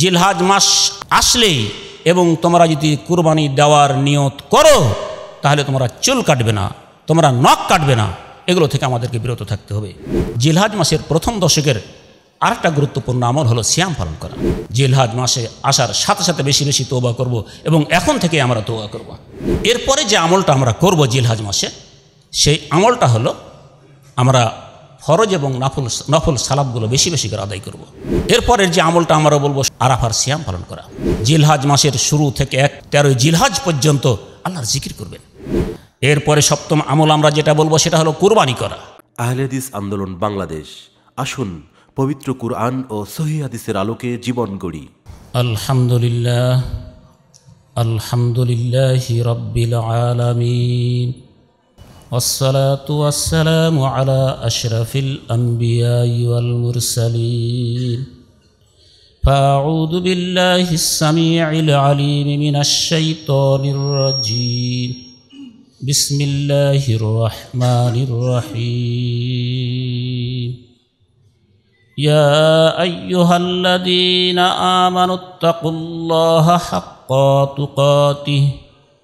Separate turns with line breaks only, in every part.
জিলহাজ মাস আসলেই এবং তোমরা যদি কুরবানি দেওয়ার নিয়ত করো তাহলে তোমরা চুল কাটবে না তোমরা নখ কাটবে না এগুলো থেকে আমাদেরকে বিরত থাকতে হবে জিলহাজ মাসের প্রথম দশকের আরেকটা গুরুত্বপূর্ণ আমল হলো শ্যাম পালন করা জিলহাজ মাসে আসার সাথে সাথে বেশি বেশি তোবা করব এবং এখন থেকে আমরা তোবা করব। এরপরে যে আমলটা আমরা করব জিলহাজ মাসে সেই আমলটা হলো আমরা ফরজ এবং নফল নফল সালাদগুলো বেশি বেশি করে আদায় করব। এরপরের যে আমলটা আমরা বলবো আরাফার সিয়াম পালন করা জিলহাজ মাসের শুরু থেকে এক তেরোই জিলহাজ পর্যন্ত আল্লাহর জিকির করবেন এরপরে সপ্তম আমল আমরা যেটা বলবো সেটা হলো কোরবানি করা আহলেদিস আন্দোলন বাংলাদেশ আসুন পবিত্র কুরআন ও সহিদের আলোকে জীবন গড়ি আলহামদুলিল্লাহ আলহামদুলিল্লাহ রব্বিল আলামিন والصلاة والسلام على أشرف الأنبياء والمرسلين فأعوذ بالله السميع العليم من الشيطان الرجيم بسم الله الرحمن الرحيم يا أيها الذين آمنوا اتقوا الله حق تقاته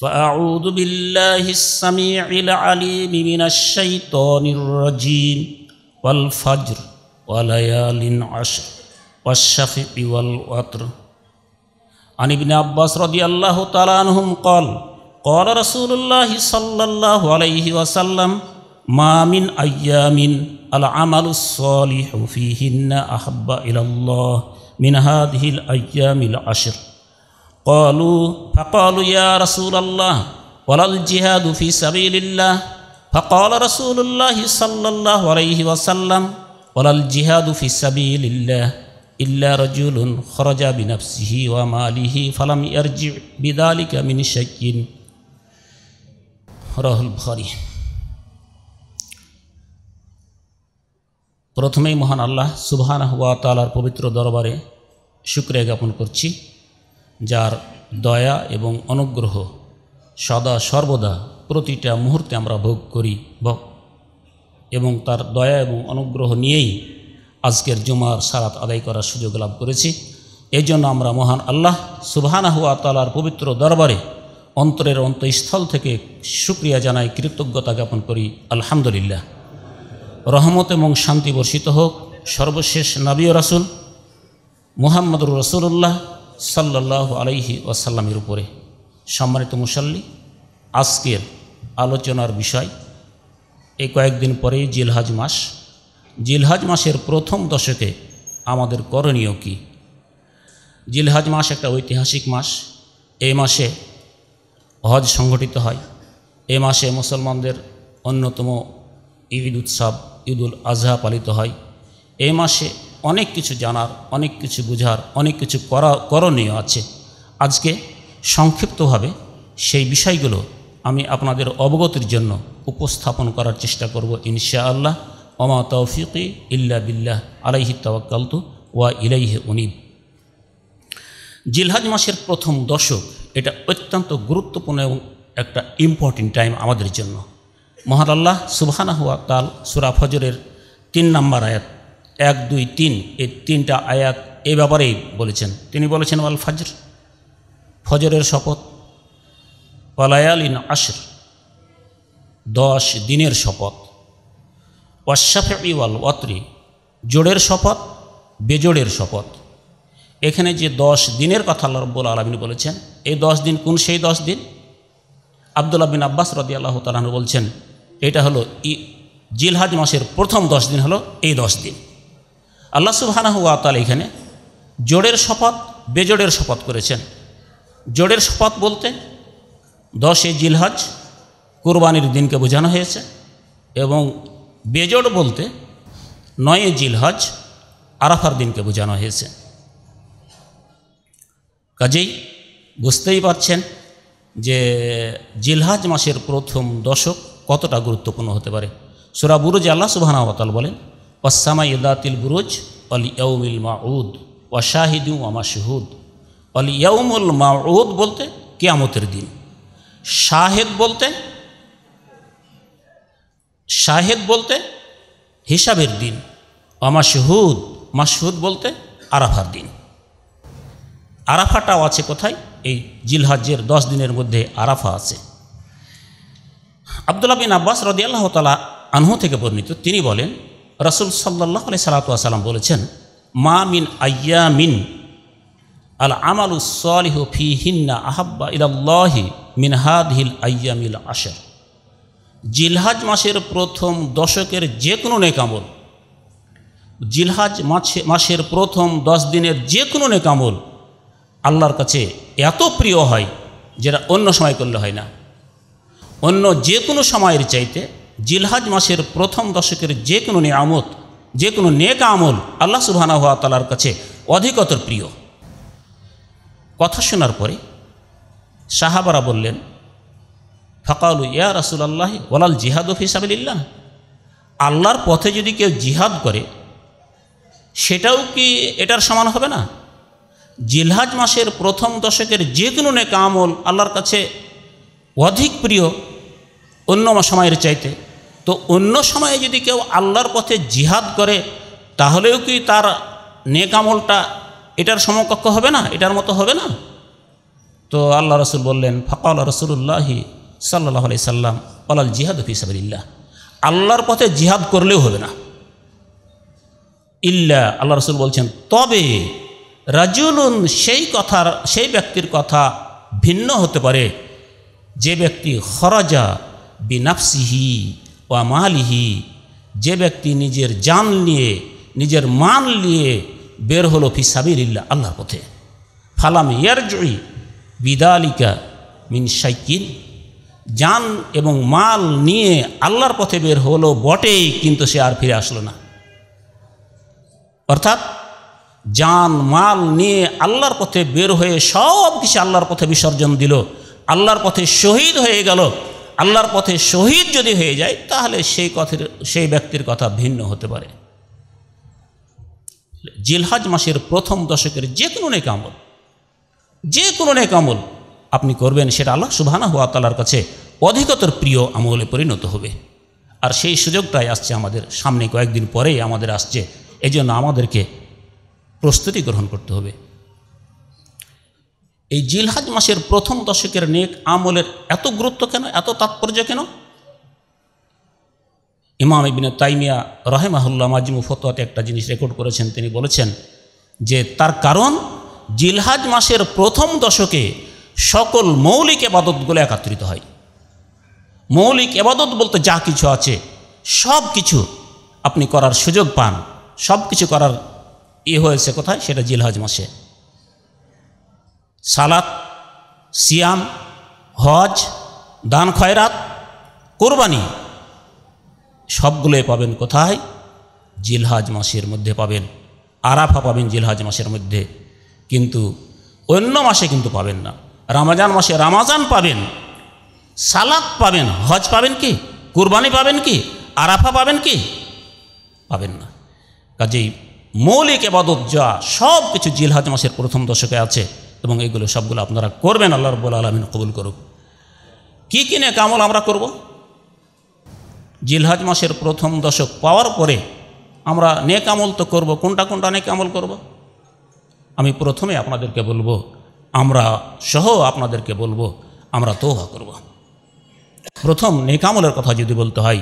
فأعوذ بالله السميع العليم من الشيطان الرجيم والفجر وليال عشر والشفع والوتر عن ابن عباس رضي الله تعالى عنهم قال قال رسول الله صلى الله عليه وسلم ما من أيام العمل الصالح فيهن أحب إلى الله من هذه الأيام العشر قالوا فقالوا يا رسول الله ولا الجهاد في سبيل الله فقال رسول الله صلى الله عليه وسلم ولا الجهاد في سبيل الله إلا رجل خرج بنفسه وماله فلم يرجع بذلك من شيء রহল বুখারি প্রথমেই মহান আল্লাহ সুবহান হুয়া তালার পবিত্র দরবারে শুক্রিয়া জ্ঞাপন করছি যার দয়া এবং অনুগ্রহ সদা সর্বদা প্রতিটা মুহূর্তে আমরা ভোগ করি এবং তার দয়া এবং অনুগ্রহ নিয়েই আজকের জুমার সারাত আদায় করার সুযোগ লাভ করেছি এই জন্য আমরা মহান আল্লাহ সুবাহানা হুয়া তালার পবিত্র দরবারে অন্তরের অন্তঃস্থল থেকে সুক্রিয়া জানাই কৃতজ্ঞতা জ্ঞাপন করি আলহামদুলিল্লাহ রহমত এবং শান্তি বর্ষিত হোক সর্বশেষ নাবীয় রাসুল মুহাম্মদুর রসুল্লাহ সাল্লাহ আলাইহি ওয়াসাল্লামের উপরে সম্মানিত মুসল্লি আজকের আলোচনার বিষয় এই কয়েকদিন পরেই জিলহাজ মাস জিলহাজ মাসের প্রথম দশকে আমাদের করণীয় কি জিলহাজ মাস একটা ঐতিহাসিক মাস এই মাসে হজ সংগঠিত হয় এ মাসে মুসলমানদের অন্যতম ঈদ উৎসব ঈদুল আজহা পালিত হয় এ মাসে অনেক কিছু জানার অনেক কিছু বোঝার অনেক কিছু করা করণীয় আছে আজকে সংক্ষিপ্তভাবে সেই বিষয়গুলো আমি আপনাদের অবগতির জন্য উপস্থাপন করার চেষ্টা করব ইনশাআল্লাহ অমা তৌফিকি ইল্লা বিল্লাহ আলাইহি তওয়াক্কালতু ওয়া ইলাইহে উনিব জিলহাজ মাসের প্রথম দশক এটা অত্যন্ত গুরুত্বপূর্ণ এবং একটা ইম্পর্টেন্ট টাইম আমাদের জন্য মহাদাল্লাহ আল্লাহ সুবহানা হুয়া তাল সুরা ফজরের তিন নম্বর আয়াত এক দুই তিন এই তিনটা আয়াত এ ব্যাপারেই বলেছেন তিনি বলেছেন ওয়াল ফজর ফজরের শপথ ইন আশর দশ দিনের শপথ ওয়াশাফি ওয়াল অত্রি জোড়ের শপথ বেজোড়ের শপথ এখানে যে দশ দিনের কথা বল রব্বুল আলমিন বলেছেন এই দশ দিন কোন সেই দশ দিন আবদুল্লাহ বিন আব্বাস রদি আল্লাহ তালাহন বলছেন এটা হলো ই জিলহাজ মাসের প্রথম দশ দিন হলো এই দশ দিন আল্লাহ সুবহানাহু আতাল এখানে জোরের শপথ বেজোড়ের শপথ করেছেন জোরের শপথ বলতে দশে জিলহাজ কোরবানির দিনকে বোঝানো হয়েছে এবং বেজোড় বলতে নয়ে জিলহজ আরাফার দিনকে বোঝানো হয়েছে কাজেই বুঝতেই পারছেন যে জিলহাজ মাসের প্রথম দশক কতটা গুরুত্বপূর্ণ হতে পারে সুরাবুরুজ আল্লাহ সুবাহানাওয়াতাল বলেন ওয়াসামা ইদাতিল বুরুজ অল ইয়ৌমিল মাউদ ওয়াশাহিদু আমাশহুদ অল ইয়ৌমুল মাউদ বলতে কেয়ামতের দিন শাহেদ বলতে শাহেদ বলতে হিসাবের দিন অমাশহুদ মাসহুদ বলতে আরাফার দিন আরাফাটাও আছে কোথায় এই জিলহাজের দশ দিনের মধ্যে আরাফা আছে আবদুল্লাহ বিন আব্বাস রদিয়াল্লাহ তালা আনহু থেকে বর্ণিত তিনি বলেন রসুল সাল্লাহ আলি সালাতাম বলেছেন মা মিন আয়া মিন আল আমাল সালিহ ফি হিন্না আহাব্বা ইলাল্লাহি মিনহাদ হিল আয়ামিল আশার জিলহাজ মাসের প্রথম দশকের যে কোনো নেকামল জিলহাজ মাসের প্রথম দশ দিনের যে কোনো নেকামল আল্লাহর কাছে এত প্রিয় হয় যেটা অন্য সময় করলে হয় না অন্য যে কোনো সময়ের চাইতে জিলহাজ মাসের প্রথম দশকের যে কোনো নিয়ামত যে কোনো নেক আমল আল্লাহ সুবহানা হওয়া তালার কাছে অধিকতর প্রিয় কথা শোনার পরে সাহাবারা বললেন ফকাউল ইয়া রাসুল আল্লাহ ওলাল জিহাদ ফিসাবিল্লাহ আল্লাহর পথে যদি কেউ জিহাদ করে সেটাও কি এটার সমান হবে না জিলহাজ মাসের প্রথম দশকের যে কোনো নেক আমল আল্লাহর কাছে অধিক প্রিয় অন্য সময়ের চাইতে তো অন্য সময়ে যদি কেউ আল্লাহর পথে জিহাদ করে তাহলেও কি তার নেকামলটা এটার সমকক্ষ হবে না এটার মতো হবে না তো আল্লাহ রসুল বললেন ফকাল রসুল্লাহি সাল্লাহ আলি সাল্লাম পালাল জিহাদ ফিসাবিল্লাহ আল্লাহর পথে জিহাদ করলেও হবে না ইল্লা আল্লাহ রসুল বলছেন তবে রাজুলুন সেই কথার সেই ব্যক্তির কথা ভিন্ন হতে পারে যে ব্যক্তি খরাজা বিনাফসিহী ওয়া মালিহি যে ব্যক্তি নিজের জান নিয়ে নিজের মান নিয়ে বের হলো ফিসাবিল্লা আল্লাহর পথে ফালাম ইয়ার জয়ী বিদালিকা মিন সাইকিন যান এবং মাল নিয়ে আল্লাহর পথে বের হলো বটেই কিন্তু সে আর ফিরে আসলো না অর্থাৎ যান মাল নিয়ে আল্লাহর পথে বের হয়ে সব কিছু আল্লাহর পথে বিসর্জন দিল আল্লাহর পথে শহীদ হয়ে গেল আল্লাহর পথে শহীদ যদি হয়ে যায় তাহলে সেই কথার সেই ব্যক্তির কথা ভিন্ন হতে পারে জিলহাজ মাসের প্রথম দশকের যে কোনো আমল যে কোনো নেকামল আপনি করবেন সেটা আল্লাহ সুবাহানা হুয়া তালার কাছে অধিকতর প্রিয় আমলে পরিণত হবে আর সেই সুযোগটাই আসছে আমাদের সামনে কয়েকদিন পরেই আমাদের আসছে এই জন্য আমাদেরকে প্রস্তুতি গ্রহণ করতে হবে এই জিলহাজ মাসের প্রথম দশকের নেক আমলের এত গুরুত্ব কেন এত তাৎপর্য কেন ইমাম ইবিন তাইমিয়া রহেমাহুল্লাহ মাজিমু ফতোয়াতে একটা জিনিস রেকর্ড করেছেন তিনি বলেছেন যে তার কারণ জিলহাজ মাসের প্রথম দশকে সকল মৌলিক এবাদতগুলো একাত্রিত হয় মৌলিক এবাদত বলতে যা কিছু আছে সব কিছু আপনি করার সুযোগ পান সব কিছু করার ই ইয়ে হয়েছে কোথায় সেটা জিলহাজ মাসে সালাত সিয়াম হজ দান খয়রাত কোরবানি সবগুলোই পাবেন কোথায় জিলহাজ মাসের মধ্যে পাবেন আরাফা পাবেন জিলহাজ মাসের মধ্যে কিন্তু অন্য মাসে কিন্তু পাবেন না রামাজান মাসে রামাজান পাবেন সালাত পাবেন হজ পাবেন কি কুরবানি পাবেন কি আরাফা পাবেন কি পাবেন না কাজেই মৌলিক এবাদত যা সব কিছু জিলহাজ মাসের প্রথম দশকে আছে এবং এগুলো সবগুলো আপনারা করবেন আল্লাহ রব্বুল আলমিন কবুল করুক কী কী নেক আমল আমরা করব জিলহাজ মাসের প্রথম দশক পাওয়ার পরে আমরা নেক আমল তো করব কোনটা কোনটা নেক আমল করব আমি প্রথমে আপনাদেরকে বলবো আমরা সহ আপনাদেরকে বলবো আমরা তোবা করব প্রথম নেকামলের কথা যদি বলতে হয়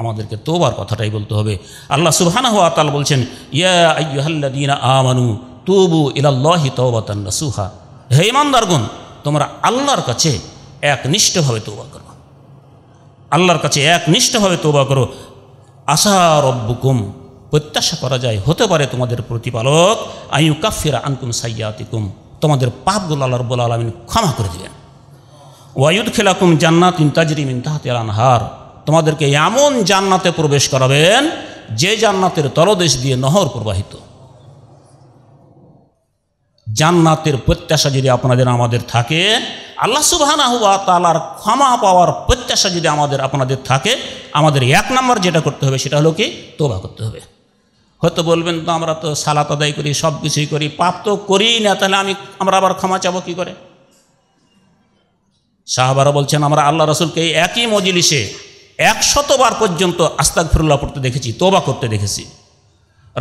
আমাদেরকে তোবার কথাটাই বলতে হবে আল্লাহ সুবহানাহু হাত বলছেন ইয়া আইয়ুহাল্লাযীনা আমানু তবু ইলাল্লাহি তওবাতান নাসুহা হে ইমানদারগুন তোমরা আল্লাহর কাছে একনিষ্ঠভাবে তৌবা করো আল্লাহর কাছে একনিষ্ঠভাবে তৌবা করো আশা প্রত্যাশা করা যায় হতে পারে তোমাদের প্রতিপালক আয়ু কাফিরা আনকুম সাইয়াতিকুম তোমাদের পাপগুলো আল্লাহ রব্বুল আলমিন ক্ষমা করে দেবেন ওয়ায়ুদ খেলাকুম জান্নাত ইন্তাজরিম ইন্তাহাতে আনহার তোমাদেরকে এমন জান্নাতে প্রবেশ করাবেন যে জান্নাতের তলদেশ দিয়ে নহর প্রবাহিত জান্নাতের প্রত্যাশা যদি আপনাদের আমাদের থাকে আল্লাহ সুবাহানা তালার ক্ষমা পাওয়ার প্রত্যাশা যদি আমাদের আপনাদের থাকে আমাদের এক নম্বর যেটা করতে হবে সেটা হলো কি তোবা করতে হবে হয়তো বলবেন তো আমরা তো সালাত আদায় করি সব কিছুই করি পাপ তো করি না তাহলে আমি আমরা আবার ক্ষমা চাবো কী করে সাহাবারা বলছেন আমরা আল্লাহ রসুলকে একই মজলিসে একশতবার পর্যন্ত আস্তাক ফিরুল্লাহ পড়তে দেখেছি তোবা করতে দেখেছি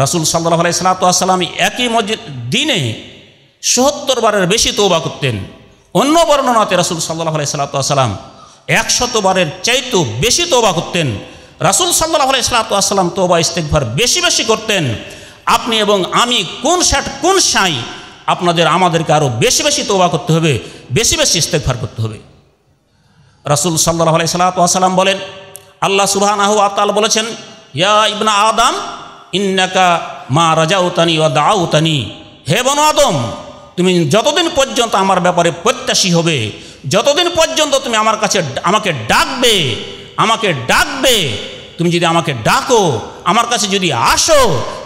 রসুল সাল্লাহ আলাই সালাতাম একই মসজিদ দিনে সত্তর বারের বেশি তৌবা করতেন অন্য বর্ণনাতে রাসুল সাল্লাহ আলাই সাল্লাতাম একশত বারের চাইতেও বেশি তৌবা করতেন রাসুল সাল্লাহ আলাই সাল্লাতাম তৌবা ইস্তেকভার বেশি বেশি করতেন আপনি এবং আমি কোন শ্যাট কোন সাঁই আপনাদের আমাদেরকে আরও বেশি বেশি তৌবা করতে হবে বেশি বেশি ইস্তেকভার করতে হবে রাসুল সাল্লাহ আলাই সাল্লাতাম বলেন আল্লাহ সুবাহান আহু আতাল বলেছেন ইয়া ইবনা আদাম ইন্নাকা মা রাজাউতানি ও দাউতানি হে বন আদম তুমি যতদিন পর্যন্ত আমার ব্যাপারে প্রত্যাশী হবে যতদিন পর্যন্ত তুমি আমার কাছে আমাকে ডাকবে আমাকে ডাকবে তুমি যদি আমাকে ডাকো আমার কাছে যদি আসো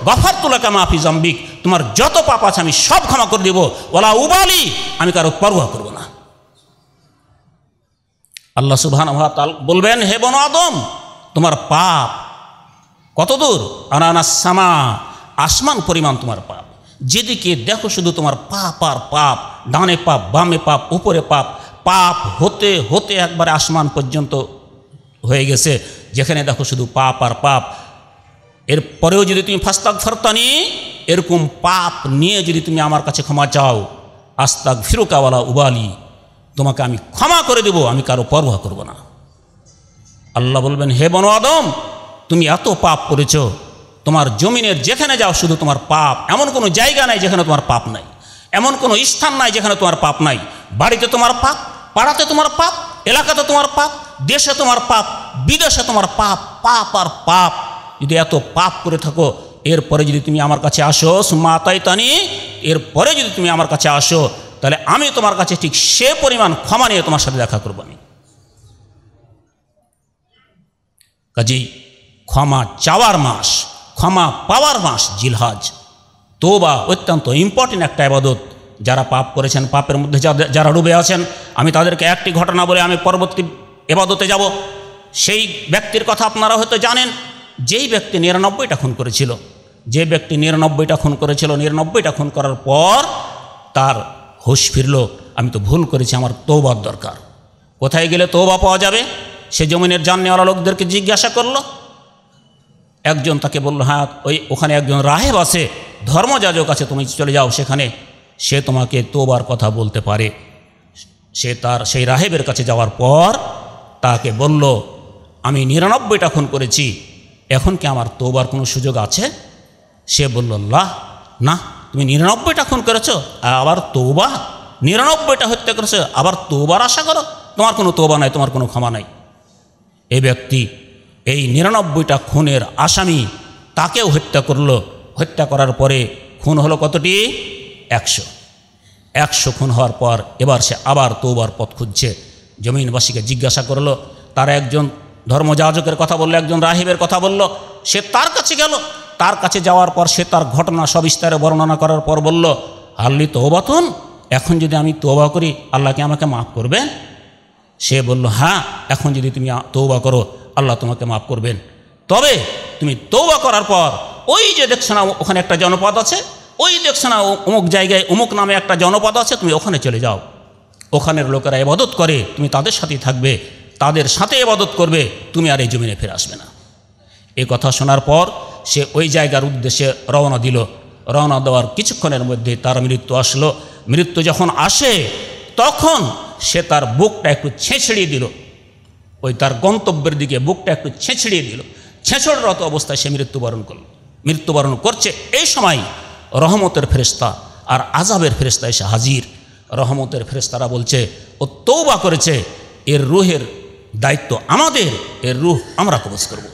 গফার তুলা কামাফি জাম্বিক তোমার যত পাপ আছে আমি সব ক্ষমা করে দেবো ওলা উবালি আমি কারো পরোয়া করব না আল্লাহ সুবহান বলবেন হে বন আদম তোমার পাপ কতদূর আনানা সামা আসমান পরিমাণ তোমার পাপ যেদিকে দেখো শুধু তোমার পাপ আর পাপ ডানে পাপ বামে পাপ উপরে পাপ পাপ হতে হতে একবারে আসমান পর্যন্ত হয়ে গেছে যেখানে দেখো শুধু পাপ আর পাপ এর পরেও যদি তুমি ফাস্তাক ফরতানি এরকম পাপ নিয়ে যদি তুমি আমার কাছে ক্ষমা চাও আস্তাক ফিরুকাওয়ালা উবালি তোমাকে আমি ক্ষমা করে দেব আমি কারো পরোয়া করব না আল্লাহ বলবেন হে বন আদম তুমি এত পাপ করেছো তোমার জমিনের যেখানে যাও শুধু তোমার পাপ এমন কোনো জায়গা নাই যেখানে তোমার পাপ নাই এমন কোনো স্থান নাই যেখানে তোমার পাপ নাই বাড়িতে তোমার পাপ পাড়াতে তোমার পাপ এলাকাতে তোমার পাপ দেশে তোমার পাপ বিদেশে তোমার পাপ পাপ আর পাপ যদি এত পাপ করে থাকো এরপরে যদি তুমি আমার কাছে আসো মাতাই তানি এরপরে যদি তুমি আমার কাছে আসো তাহলে আমি তোমার কাছে ঠিক সে পরিমাণ ক্ষমা নিয়ে তোমার সাথে দেখা করবো আমি কাজেই ক্ষমা চাওয়ার মাস ক্ষমা পাওয়ার মাস জিলহাজ তোবা অত্যন্ত ইম্পর্টেন্ট একটা আবাদত যারা পাপ করেছেন পাপের মধ্যে যারা ডুবে আছেন আমি তাদেরকে একটি ঘটনা বলে আমি পরবর্তী এবাদতে যাব সেই ব্যক্তির কথা আপনারা হয়তো জানেন যেই ব্যক্তি নিরানব্বইটা খুন করেছিল যে ব্যক্তি নিরানব্বইটা খুন করেছিল নিরানব্বইটা খুন করার পর তার হুশ ফিরল আমি তো ভুল করেছি আমার তৌবার দরকার কোথায় গেলে তৌবা পাওয়া যাবে সে জমিনের জান নেওয়ালা লোকদেরকে জিজ্ঞাসা করলো একজন তাকে বলল হ্যাঁ ওই ওখানে একজন রাহেব আছে ধর্মযাজক আছে তুমি চলে যাও সেখানে সে তোমাকে তোবার কথা বলতে পারে সে তার সেই রাহেবের কাছে যাওয়ার পর তাকে বলল আমি নিরানব্বইটা খুন করেছি এখন কি আমার তোবার কোনো সুযোগ আছে সে বলল লাহ না তুমি নিরানব্বইটা খুন করেছো আবার তোবা নিরানব্বইটা হত্যা করেছো আবার তোবার আশা করো তোমার কোনো তোবা নাই তোমার কোনো ক্ষমা নাই এ ব্যক্তি এই নিরানব্বইটা খুনের আসামি তাকেও হত্যা করল হত্যা করার পরে খুন হলো কতটি একশো একশো খুন হওয়ার পর এবার সে আবার তৌবার পথ খুঁজছে জমিনবাসীকে জিজ্ঞাসা করলো তারা একজন ধর্মযাজকের কথা বললো একজন রাহিবের কথা বলল সে তার কাছে গেল তার কাছে যাওয়ার পর সে তার ঘটনা সবিস্তারে বর্ণনা করার পর বলল হাল্লি তোবাতন এখন যদি আমি তোবা করি আল্লাহকে আমাকে মাফ করবে সে বলল হ্যাঁ এখন যদি তুমি তৌবা করো আল্লাহ তোমাকে মাফ করবেন তবে তুমি তৌবা করার পর ওই যে দেখছো না ওখানে একটা জনপদ আছে ওই দেখছো না অমুক জায়গায় অমুক নামে একটা জনপদ আছে তুমি ওখানে চলে যাও ওখানের লোকেরা এবাদত করে তুমি তাদের সাথেই থাকবে তাদের সাথে এবাদত করবে তুমি আর এই জমিনে ফিরে আসবে না এ কথা শোনার পর সে ওই জায়গার উদ্দেশ্যে রওনা দিল রওনা দেওয়ার কিছুক্ষণের মধ্যে তার মৃত্যু আসলো মৃত্যু যখন আসে তখন সে তার বুকটা একটু ছেঁচড়িয়ে দিল ওই তার গন্তব্যের দিকে বুকটা একটু ছেঁচড়িয়ে দিল ছেঁচড়রত অবস্থায় সে মৃত্যুবরণ করল মৃত্যুবরণ করছে এই সময় রহমতের ফেরিস্তা আর আজাবের ফেরিস্তা এসে হাজির রহমতের ফেরিস্তারা বলছে ও তৌবা করেছে এর রুহের দায়িত্ব আমাদের এর রুহ আমরা কবজ করব।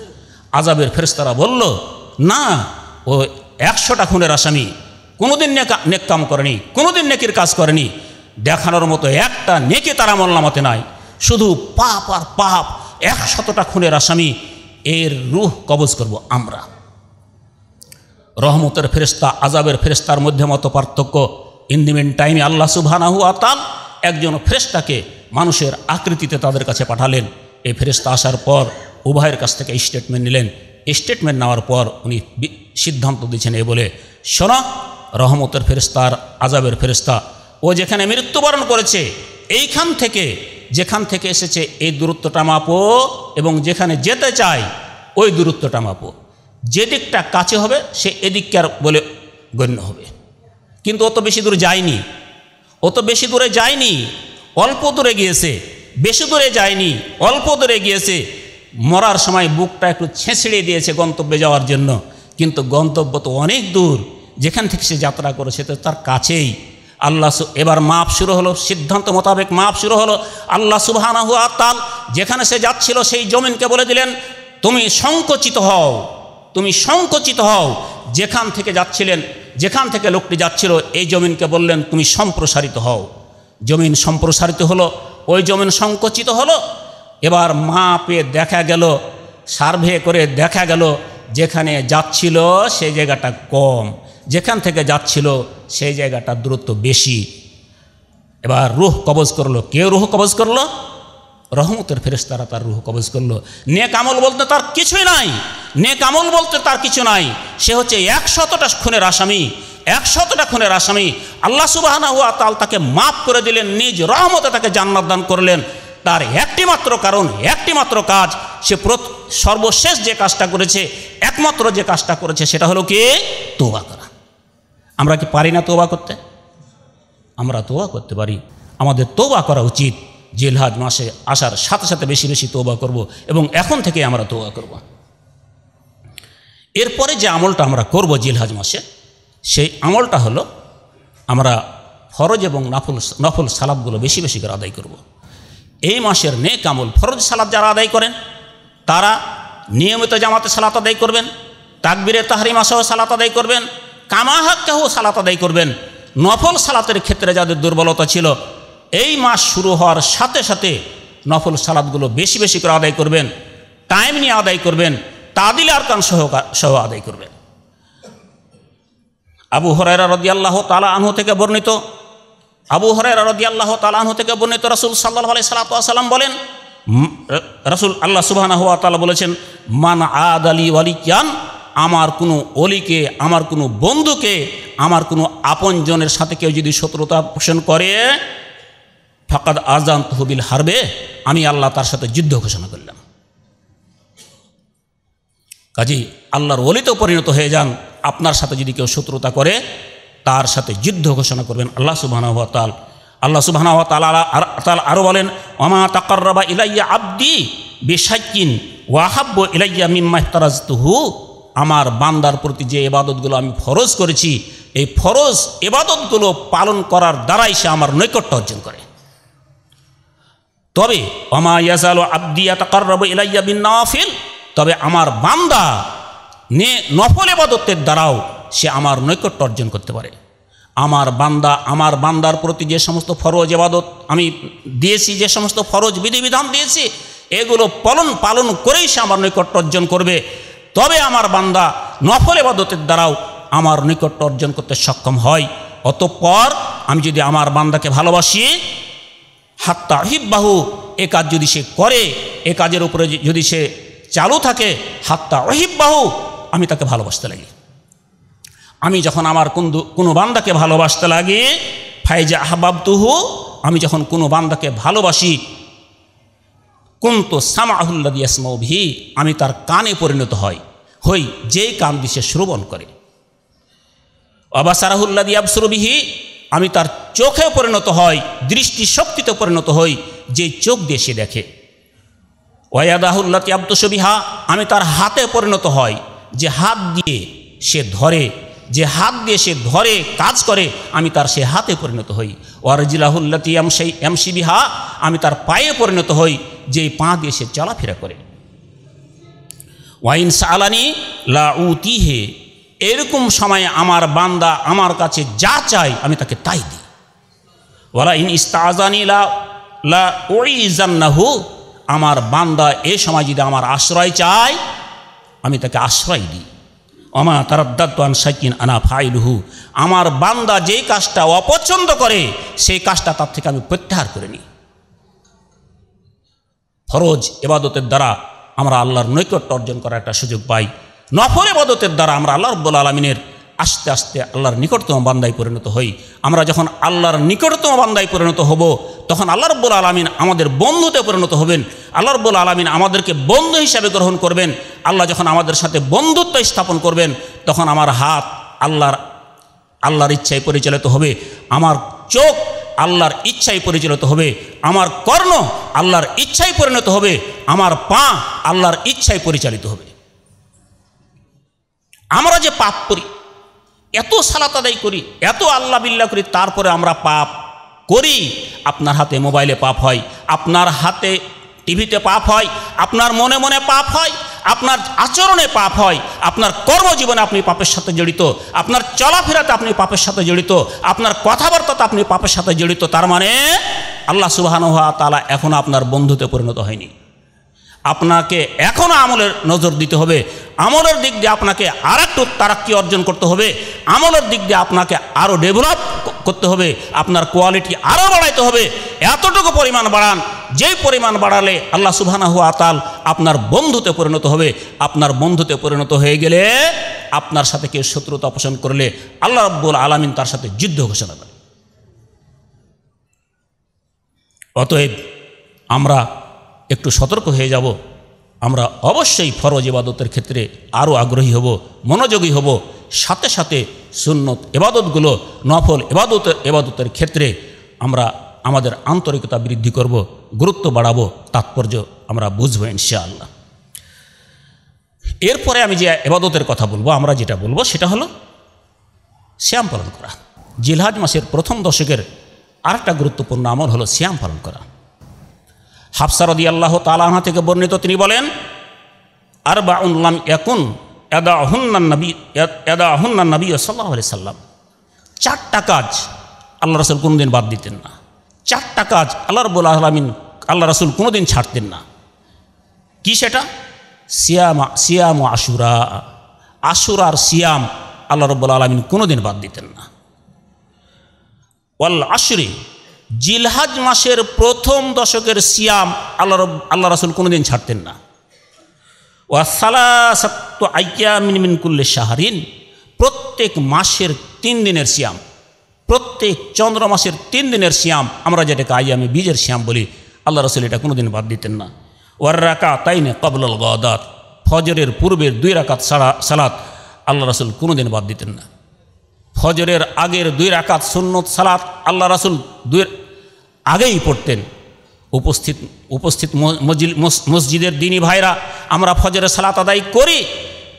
আজাবের ফেরিস্তারা বলল না ও একশোটা খুনের আসামি কোনোদিন নেক কাম করেনি কোনোদিন নেকির কাজ করেনি দেখানোর মতো একটা নেকে তারা মোল্লামতে নাই শুধু পাপ আর পাপ একশতটা খুনের আসামি এর রুহ কবজ করব আমরা রহমতের ফেরিস্তা আজাবের ফেরিস্তার মধ্যে মতো পার্থক্য ইন দি মিন টাইমে আল্লাহ সুবহানাহু আতাল একজন ফেরেস্তাকে মানুষের আকৃতিতে তাদের কাছে পাঠালেন এই ফেরিস্তা আসার পর উভয়ের কাছ থেকে স্টেটমেন্ট নিলেন স্টেটমেন্ট নেওয়ার পর উনি সিদ্ধান্ত দিয়েছেন এ বলে শোনো রহমতের ফেরিস্তার আজাবের ফেরিস্তা ও যেখানে মৃত্যুবরণ করেছে এইখান থেকে যেখান থেকে এসেছে এই দূরত্বটা মাপো এবং যেখানে যেতে চাই ওই দূরত্বটা মাপো যে দিকটা কাছে হবে সে এদিককে আর বলে গণ্য হবে কিন্তু অত বেশি দূরে যায়নি অত বেশি দূরে যায়নি অল্প দূরে গিয়েছে বেশি দূরে যায়নি অল্প দূরে গিয়েছে মরার সময় বুকটা একটু ছেঁচড়িয়ে দিয়েছে গন্তব্যে যাওয়ার জন্য কিন্তু গন্তব্য তো অনেক দূর যেখান থেকে সে যাত্রা করেছে তো তার কাছেই আল্লাহ এবার মাপ শুরু হলো সিদ্ধান্ত মোতাবেক মাপ শুরু হলো আল্লাহ সুবাহানা হুয়া তাল যেখানে সে যাচ্ছিল সেই জমিনকে বলে দিলেন তুমি সংকোচিত হও তুমি সংকোচিত হও যেখান থেকে যাচ্ছিলেন যেখান থেকে লোকটি যাচ্ছিল এই জমিনকে বললেন তুমি সম্প্রসারিত হও জমিন সম্প্রসারিত হলো ওই জমিন সংকোচিত হলো এবার মাপে দেখা গেল সার্ভে করে দেখা গেল যেখানে যাচ্ছিল সেই জায়গাটা কম যেখান থেকে যাচ্ছিল সেই জায়গাটা দূরত্ব বেশি এবার রুহ কবজ করলো কে রুহ কবজ করলো রহমতের ফেরেস্তারা তার রুহ কবজ করলো নেক আমল বলতে তার কিছুই নাই নেক আমল বলতে তার কিছু নাই সে হচ্ছে একশতটা খুনের আসামি একশতটা খুনের আসামি আল্লাহ সুবাহানা হুয়া তাল তাকে মাফ করে দিলেন নিজ রহমতে তাকে জান্নাত দান করলেন তার একটি মাত্র কারণ একটি মাত্র কাজ সে সর্বশেষ যে কাজটা করেছে একমাত্র যে কাজটা করেছে সেটা হলো কি তোবা আমরা কি পারি না তোবা করতে আমরা তোবা করতে পারি আমাদের তোবা করা উচিত জেলহাজ মাসে আসার সাথে সাথে বেশি বেশি তোবা করব এবং এখন থেকে আমরা তোবা করব এরপরে যে আমলটা আমরা করব জেলহাজ মাসে সেই আমলটা হলো আমরা ফরজ এবং নফল নফল সালাদগুলো বেশি বেশি করে আদায় করব। এই মাসের নেক আমল ফরজ সালাদ যারা আদায় করেন তারা নিয়মিত জামাতে সালাত আদায় করবেন তাকবিরে তাহারি মাসেও সালাত আদায় করবেন কেহ সালাত আদায় করবেন নফল সালাতের ক্ষেত্রে যাদের দুর্বলতা ছিল এই মাস শুরু হওয়ার সাথে সাথে নফল সালাদগুলো বেশি বেশি করে আদায় করবেন টাইম নিয়ে আদায় করবেন তাদিল কান সহ আদায় করবেন আবু হরাইরা রদিয়াল্লাহ তালা আনহু থেকে বর্ণিত আবু হরাইরা রদিয়াল্লাহ তালা আনহ থেকে বর্ণিত রসুল সাল্লাহ আলি সালাতাম বলেন রসুল আল্লাহ সুবাহ বলেছেন মান আদ আলী কিয়ান আমার কোনো অলিকে আমার কোনো বন্ধুকে আমার কোনো আপনজনের সাথে কেউ যদি শত্রুতা পোষণ করে ফাকাদ আজান তহবিল হারবে আমি আল্লাহ তার সাথে যুদ্ধ ঘোষণা করলাম কাজী আল্লাহর অলিতেও পরিণত হয়ে যান আপনার সাথে যদি কেউ শত্রুতা করে তার সাথে যুদ্ধ ঘোষণা করবেন আল্লাহ তাল আল্লাহ তাল আরও বলেন অমা তাকর্রবা ইলাইয়া আব্দি বেশাইকিন ওয়াহাব্য ইলাইয়া মিম্মা তুহু আমার বান্দার প্রতি যে এবাদতগুলো আমি ফরজ করেছি এই ফরজ এবাদতগুলো পালন করার দ্বারাই সে আমার নৈকট্য অর্জন করে তবে অমায়াজাল আব্দিয়া তাকার রব বিন নাফিল তবে আমার বান্দা নে নফল এবাদতের দ্বারাও সে আমার নৈকট্য অর্জন করতে পারে আমার বান্দা আমার বান্দার প্রতি যে সমস্ত ফরজ এবাদত আমি দিয়েছি যে সমস্ত ফরজ বিধিবিধান দিয়েছি এগুলো পালন পালন করেই সে আমার নৈকট্য অর্জন করবে তবে আমার বান্দা নফল এবাদতের দ্বারাও আমার নিকট অর্জন করতে সক্ষম হয় অতঃপর আমি যদি আমার বান্দাকে ভালোবাসি হাত্তা অহিব্বাহু এ কাজ যদি সে করে এ কাজের উপরে যদি সে চালু থাকে হাত্তা অহিব্বাহু আমি তাকে ভালোবাসতে লাগি আমি যখন আমার কোনো বান্দাকে ভালোবাসতে লাগি ফাইজা আহবাবতুহু আমি যখন কোনো বান্দাকে ভালোবাসি কুন্ত সামাহুল্লাদি আসমাউভি আমি তার কানে পরিণত হয় হই যেই কান দিশে শ্রবণ করে অবাসারাহুল্লাদি আবসরবিহি আমি তার চোখে পরিণত হয় দৃষ্টি শক্তিতে পরিণত হই যে চোখ দিয়ে সে দেখে ওয়াদাহুল্লাতি আব্দসবিহা আমি তার হাতে পরিণত হয় যে হাত দিয়ে সে ধরে যে হাত দিয়ে সে ধরে কাজ করে আমি তার সে হাতে পরিণত হই ওয়ারজিলাহুল্লাতি এমসাই এমসি বিহা আমি তার পায়ে পরিণত হই যে পা দিয়ে সে চলাফেরা করে ওয়াইন সালানি লাউতি হে এরকম সময়ে আমার বান্দা আমার কাছে যা চাই আমি তাকে তাই দিই ওয়ালা ইন ইস্তাজানি লা লা ওইজান্নাহু আমার বান্দা এ সময় যদি আমার আশ্রয় চায় আমি তাকে আশ্রয় দিই অমা তারাদ্দান সাইকিন আনা ফাইলহু আমার বান্দা যেই কাজটা অপছন্দ করে সেই কাজটা তার থেকে আমি প্রত্যাহার করে নিই ফরজ এবাদতের দ্বারা আমরা আল্লাহর নৈকট্য অর্জন করার একটা সুযোগ পাই নফর এবাদতের দ্বারা আমরা আল্লাহ রব্বুল আলমিনের আস্তে আস্তে আল্লাহর নিকটতম বান্দায় পরিণত হই আমরা যখন আল্লাহর নিকটতম বান্দায় পরিণত হব তখন আল্লাহ রব্বুল আলমিন আমাদের বন্ধুতে পরিণত হবেন আল্লাহ রব্বুল আলমিন আমাদেরকে বন্ধু হিসাবে গ্রহণ করবেন আল্লাহ যখন আমাদের সাথে বন্ধুত্ব স্থাপন করবেন তখন আমার হাত আল্লাহর আল্লাহর ইচ্ছায় পরিচালিত হবে আমার চোখ আল্লাহর ইচ্ছায় পরিচালিত হবে আমার কর্ণ আল্লাহর ইচ্ছায় পরিণত হবে আমার পা আল্লাহর ইচ্ছায় পরিচালিত হবে আমরা যে পাপ করি এত সালাত আদায় করি এত আল্লাহ বিল্লা করি তারপরে আমরা পাপ করি আপনার হাতে মোবাইলে পাপ হয় আপনার হাতে টিভিতে পাপ হয় আপনার মনে মনে পাপ হয় আপনার আচরণে পাপ হয় আপনার কর্মজীবনে আপনি পাপের সাথে জড়িত আপনার চলাফেরাতে আপনি পাপের সাথে জড়িত আপনার কথাবার্তাতে আপনি পাপের সাথে জড়িত তার মানে আল্লাহ সুবাহানুহা তালা এখন আপনার বন্ধুতে পরিণত হয়নি আপনাকে এখনও আমলের নজর দিতে হবে আমলের দিক দিয়ে আপনাকে আর একটু তারাক্কি অর্জন করতে হবে আমলের দিক দিয়ে আপনাকে আরও ডেভেলপ করতে হবে আপনার কোয়ালিটি আরও বাড়াইতে হবে এতটুকু পরিমাণ বাড়ান যেই পরিমাণ বাড়ালে আল্লাহ হুয়া আতাল আপনার বন্ধুতে পরিণত হবে আপনার বন্ধুতে পরিণত হয়ে গেলে আপনার সাথে কেউ শত্রুতা পোষণ করলে আল্লাহ রব্বুল আলমিন তার সাথে যুদ্ধ ঘোষণা করে অতএব আমরা একটু সতর্ক হয়ে যাব আমরা অবশ্যই ফরজ ইবাদতের ক্ষেত্রে আরও আগ্রহী হব মনোযোগী হব সাথে সাথে সুন্নত এবাদতগুলো নফল এবাদত এবাদতের ক্ষেত্রে আমরা আমাদের আন্তরিকতা বৃদ্ধি করব গুরুত্ব বাড়াবো তাৎপর্য আমরা বুঝবো ইনশাআল্লাহ এরপরে আমি যে এবাদতের কথা বলবো আমরা যেটা বলবো সেটা হলো শ্যাম পালন করা জিলহাজ মাসের প্রথম দশকের আরেকটা গুরুত্বপূর্ণ আমল হলো শ্যাম পালন করা হাফসারদি আল্লাহ তালাহা থেকে বর্ণিত তিনি বলেন আর বা উল্লাম একুন এদা আহুন্না নবী এদা আহুন্না নবী সাল্লাহ আলি সাল্লাম চারটা কাজ আল্লাহ রসুল কোনোদিন বাদ দিতেন না চারটা কাজ আল্লাহ রবুল আলমিন আল্লাহ রসুল কোনোদিন ছাড়তেন না কি সেটা সিয়াম সিয়াম আশুরা আশুর আর সিয়াম আল্লাহ রবুল আলমিন কোনোদিন বাদ দিতেন না ওয়াল আশুরি জিলহাজ মাসের প্রথম দশকের সিয়াম আল্লাহ আল্লাহ রাসুল কোনোদিন ছাড়তেন না ও মিন মিন কুল্লে শাহরিন প্রত্যেক মাসের তিন দিনের সিয়াম প্রত্যেক চন্দ্র মাসের তিন দিনের সিয়াম আমরা যেটাকে আইয়ামি বীজের সিয়াম বলি আল্লাহ রসুল এটা কোনোদিন বাদ দিতেন না ওয়ার রাকা না কবলাল গদাত ফজরের পূর্বের দুই রাকাত সারা সালাত আল্লাহ রসুল কোনোদিন বাদ দিতেন না ফজরের আগের দুই রাকাত সুন্নত সালাত আল্লাহ রাসুল দুই আগেই পড়তেন উপস্থিত উপস্থিত মসজিদের দিনী ভাইরা আমরা ফজরের সালাত আদায় করি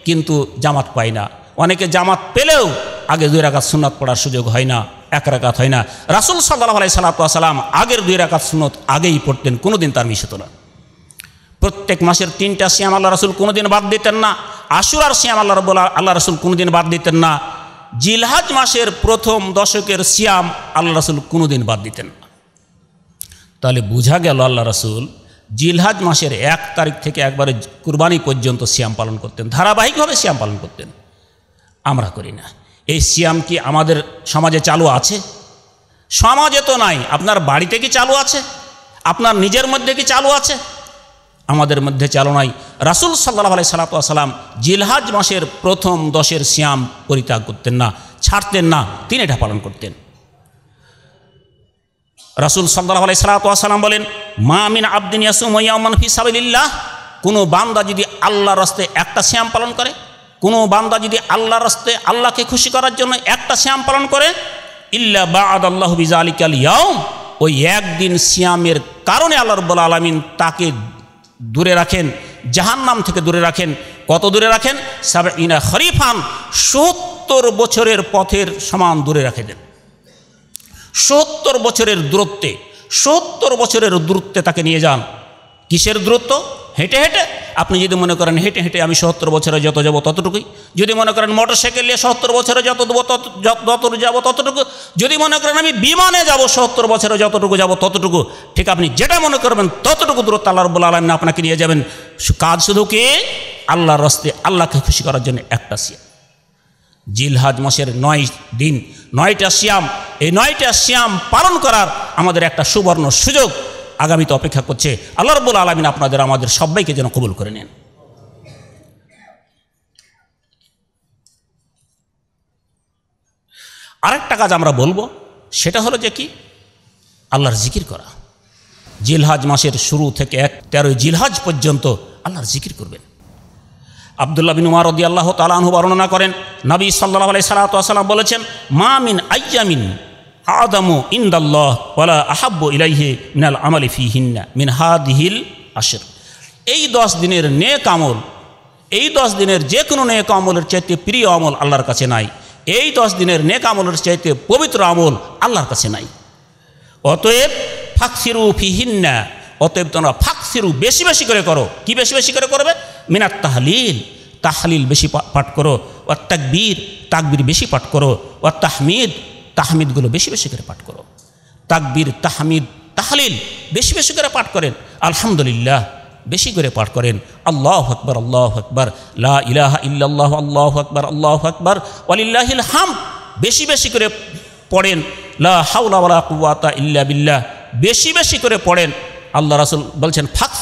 কিন্তু জামাত পাই না অনেকে জামাত পেলেও আগে দুই রাকাত সুন্নাত পড়ার সুযোগ হয় না এক রাকাত হয় না রাসুল সাল্লাহ আলাই সালাতাম আগের দুই রাকাত সুন্নত আগেই পড়তেন কোনোদিন তার মিশত না প্রত্যেক মাসের তিনটা শ্যাম আল্লাহ রসুল কোনোদিন বাদ দিতেন না আশুরার শ্যাম আল্লাহ রব আল্লাহ রসুল কোনোদিন বাদ দিতেন না জিলহাজ মাসের প্রথম দশকের শ্যাম আল্লাহ রসুল কোনোদিন বাদ দিতেন তাহলে বোঝা গেল আল্লাহ রাসুল জিলহাজ মাসের এক তারিখ থেকে একবারে কুরবানি পর্যন্ত শ্যাম পালন করতেন ধারাবাহিকভাবে শ্যাম পালন করতেন আমরা করি না এই শ্যাম কি আমাদের সমাজে চালু আছে সমাজে তো নাই আপনার বাড়িতে কি চালু আছে আপনার নিজের মধ্যে কি চালু আছে আমাদের মধ্যে চালু নাই রাসুল সাল্লাহ আলি সাল্লাম জিলহাজ মাসের প্রথম দশের শ্যাম পরিত্যাগ করতেন না ছাড়তেন না তিনি এটা পালন করতেন রাসুল সাল্লাহ আলাই বলেন মামিন আব্দিন ইয়াসুমন ফিসাবিল্লাহ কোনো বান্দা যদি আল্লাহ রাস্তে একটা শ্যাম পালন করে কোনো বান্দা যদি আল্লাহ রাস্তে আল্লাহকে খুশি করার জন্য একটা শ্যাম পালন করে ইল্লা বা আদ আল্লাহ বিজা আল কালিয়াও ওই একদিন শ্যামের কারণে আল্লাহ রব্বুল আলমিন তাকে দূরে রাখেন জাহান নাম থেকে দূরে রাখেন কত দূরে রাখেন সাবে ইনা হরিফান সত্তর বছরের পথের সমান দূরে রাখে দেন সত্তর বছরের দূরত্বে সত্তর বছরের দূরত্বে তাকে নিয়ে যান কিসের দূরত্ব হেঁটে হেঁটে আপনি যদি মনে করেন হেঁটে হেঁটে আমি সত্তর বছরে যত যাব ততটুকুই যদি মনে করেন মোটর সাইকেল নিয়ে সত্তর বছরে যত দেবো তত যত যাব ততটুকু যদি মনে করেন আমি বিমানে যাব সত্তর বছরে যতটুকু যাব ততটুকু ঠিক আপনি যেটা মনে করবেন ততটুকু দূরত্ব আল্লাহ রবুল্লা আলম আপনাকে নিয়ে যাবেন কাজ শুধু কি আল্লাহর রস্তে আল্লাহকে খুশি করার জন্য একটা সিয়া জিলহাজ মাসের নয় দিন নয়টা শ্যাম এই নয়টা শ্যাম পালন করার আমাদের একটা সুবর্ণ সুযোগ আগামীতে অপেক্ষা করছে আল্লাহ রব্বুল আলমিন আপনাদের আমাদের সবাইকে যেন কবুল করে নেন আরেকটা কাজ আমরা বলবো সেটা হলো যে কি আল্লাহর জিকির করা জিলহাজ মাসের শুরু থেকে এক তেরোই জিলহাজ পর্যন্ত আল্লাহর জিকির করবেন আবদুল্লাহ বিন উমার রদি আল্লাহ তালাহু বর্ণনা করেন নবী সাল্লাহ আলাই আসালাম বলেছেন মা মিন আইয়ামিন আদামু ইন্দাল্লাহ ওয়ালা আহাব্বু ইলাইহে মিনাল আমালি ফিহিন্না মিন দিহিল আশির এই দশ দিনের নেক আমল এই দশ দিনের যে কোনো নেক আমলের চাইতে প্রিয় আমল আল্লাহর কাছে নাই এই দশ দিনের নেক আমলের চাইতে পবিত্র আমল আল্লাহর কাছে নাই অতএব ফাকসিরু ফিহিন্না অতএব তোমরা ফাকসিরু বেশি বেশি করে করো কি বেশি বেশি করে করবে মিনাত তাহলিল তাহলিল বেশি পাঠ করো ও তাকবীর তাকবির বেশি পাঠ করো ও তাহমিদ তাহমিদগুলো বেশি বেশি করে পাঠ করো তাকবীর তাহমিদ তাহলিল বেশি বেশি করে পাঠ করেন আলহামদুলিল্লাহ বেশি করে পাঠ করেন আল্লাহ আকবর আল্লাহ আকবর লা ইলাহা ইল্লাল্লাহ আল্লাহ আকবর আল্লাহ আকবর ওয়ালিল্লাহিল হাম বেশি বেশি করে পড়েন লা হাউলা ওয়ালা কুওয়াতা ইল্লা বিল্লাহ বেশি বেশি করে পড়েন আল্লাহ রাসুল বলছেন ফাক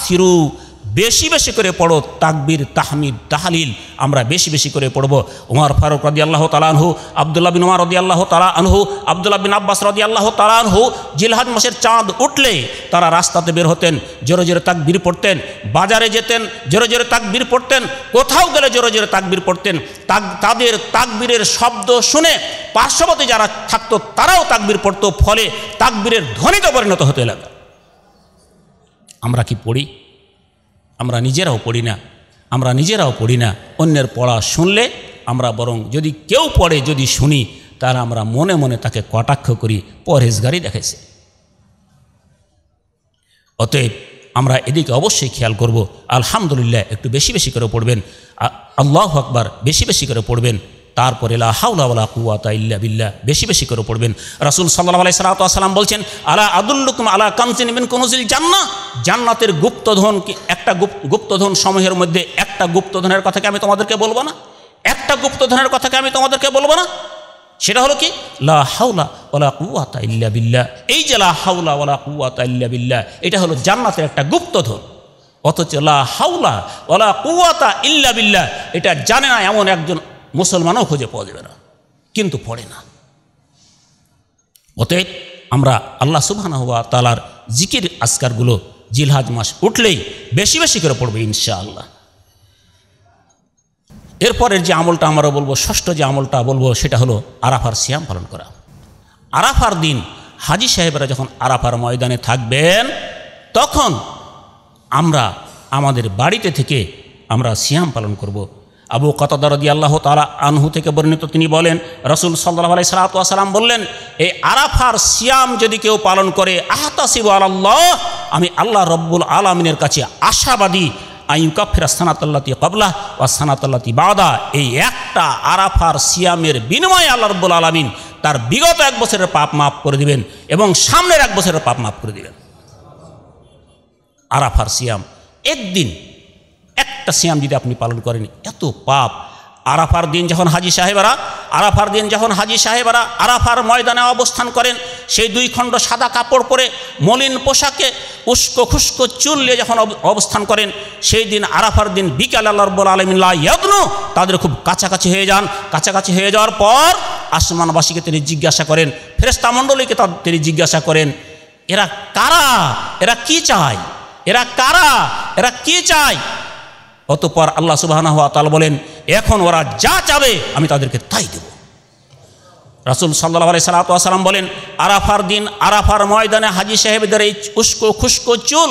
বেশি বেশি করে পড়ো তাকবির তাহমিদ তাহালিল আমরা বেশি বেশি করে পড়ব উমার ফারুক রদি আল্লাহ তালানহু আবদুল্লাহ বিন উমার রদি আল্লাহ তালা আনহু আবদুল্লাহ বিন আব্বাস রদি আল্লাহ তালানহু জিলহাদ মাসের চাঁদ উঠলে তারা রাস্তাতে বের হতেন জোরে জোরে তাকবির পড়তেন বাজারে যেতেন জোরে জোরে তাকবির পড়তেন কোথাও গেলে জোরে জোরে তাকবির পড়তেন তাদের তাকবীরের শব্দ শুনে পার্শ্ববর্তী যারা থাকতো তারাও তাকবির পড়তো ফলে তাকবীরের ধ্বনিতে পরিণত হতে লাগে আমরা কি পড়ি আমরা নিজেরাও পড়ি না আমরা নিজেরাও পড়ি না অন্যের পড়া শুনলে আমরা বরং যদি কেউ পড়ে যদি শুনি তাহলে আমরা মনে মনে তাকে কটাক্ষ করি পরহেজগারি দেখাইছে অতএব আমরা এদিকে অবশ্যই খেয়াল করব আলহামদুলিল্লাহ একটু বেশি বেশি করে পড়বেন আল্লাহ আকবার বেশি বেশি করে পড়বেন তারপরে লা হাউলা কুয়াতা ইল্লা বিল্লা বেশি বেশি করে পড়বেন রাসুল সাল্লাহ আলাই সালাতাম বলছেন আলা আদুল্লুকুম আলা কামসিন বিন কনুজিল জান্না জান্নাতের গুপ্তধন কি একটা গুপ্তধন সমূহের মধ্যে একটা গুপ্তধনের কথাকে আমি তোমাদেরকে বলবো না একটা গুপ্তধনের কথাকে আমি তোমাদেরকে বলবো না সেটা হলো কি লা হাওলা ওলা কুয়াতা ইল্লা বিল্লা এই যে লা হাওলা ওলা কুয়াতা ইল্লা বিল্লা এটা হলো জান্নাতের একটা গুপ্তধন অথচ লা হাওলা ওলা কুয়াতা ইল্লা বিল্লা এটা জানে না এমন একজন মুসলমানও খুঁজে পাওয়া যাবে না কিন্তু পড়ে না অতএব আমরা আল্লাহ সুবহানাহু হওয়া তালার জিকির আজকারগুলো জিলহাজ মাস উঠলেই বেশি বেশি করে পড়বে ইনশাআল্লাহ এরপরের যে আমলটা আমরা বলবো ষষ্ঠ যে আমলটা বলবো সেটা হলো আরাফার সিয়াম পালন করা আরাফার দিন হাজি সাহেবরা যখন আরাফার ময়দানে থাকবেন তখন আমরা আমাদের বাড়িতে থেকে আমরা সিয়াম পালন করব আবু কতদরদি আল্লাহ তালা আনহু থেকে বর্ণিত তিনি বলেন রসুল সাল্লাহ আলাই সালাতাম বললেন এই আরাফার সিয়াম যদি কেউ পালন করে আহতাসিব আল্লাহ আমি আল্লাহ রব্বুল আলমিনের কাছে আশাবাদী আইউকাফেরা সানাতাল্লাতি কবলা ও সানাতাল্লাতি বাদা এই একটা আরাফার সিয়ামের বিনিময়ে আল্লাহ রব্বুল আলমিন তার বিগত এক বছরের পাপ মাফ করে দিবেন এবং সামনের এক বছরের পাপ মাফ করে দিবেন আরাফার সিয়াম একদিন একটা সিয়াম যদি আপনি পালন করেন এত পাপ আরাফার দিন যখন হাজি সাহেবরা আরাফার দিন যখন হাজি সাহেবরা আরাফার ময়দানে অবস্থান করেন সেই দুই খণ্ড সাদা কাপড় পরে মলিন পোশাকে উস্কো খুস্কো চুল নিয়ে যখন অবস্থান করেন সেই দিন আরাফার দিন বিকাল আল্লাহ রব্বুল আলমিল্লা ইয়গ্ন তাদের খুব কাছাকাছি হয়ে যান কাছাকাছি হয়ে যাওয়ার পর আসমানবাসীকে তিনি জিজ্ঞাসা করেন ফেরেস্তা মণ্ডলীকে তিনি জিজ্ঞাসা করেন এরা কারা এরা কি চায় এরা কারা এরা কি চায় অতপর আল্লাহ সুবাহ বলেন এখন ওরা যা চাবে আমি তাদেরকে তাই দেব রাসুল সাল্লাহ আলি সাল্লাম বলেন আরাফার দিন আরাফার ময়দানে হাজি সাহেবদের এই উস্কো খুস্কো চুল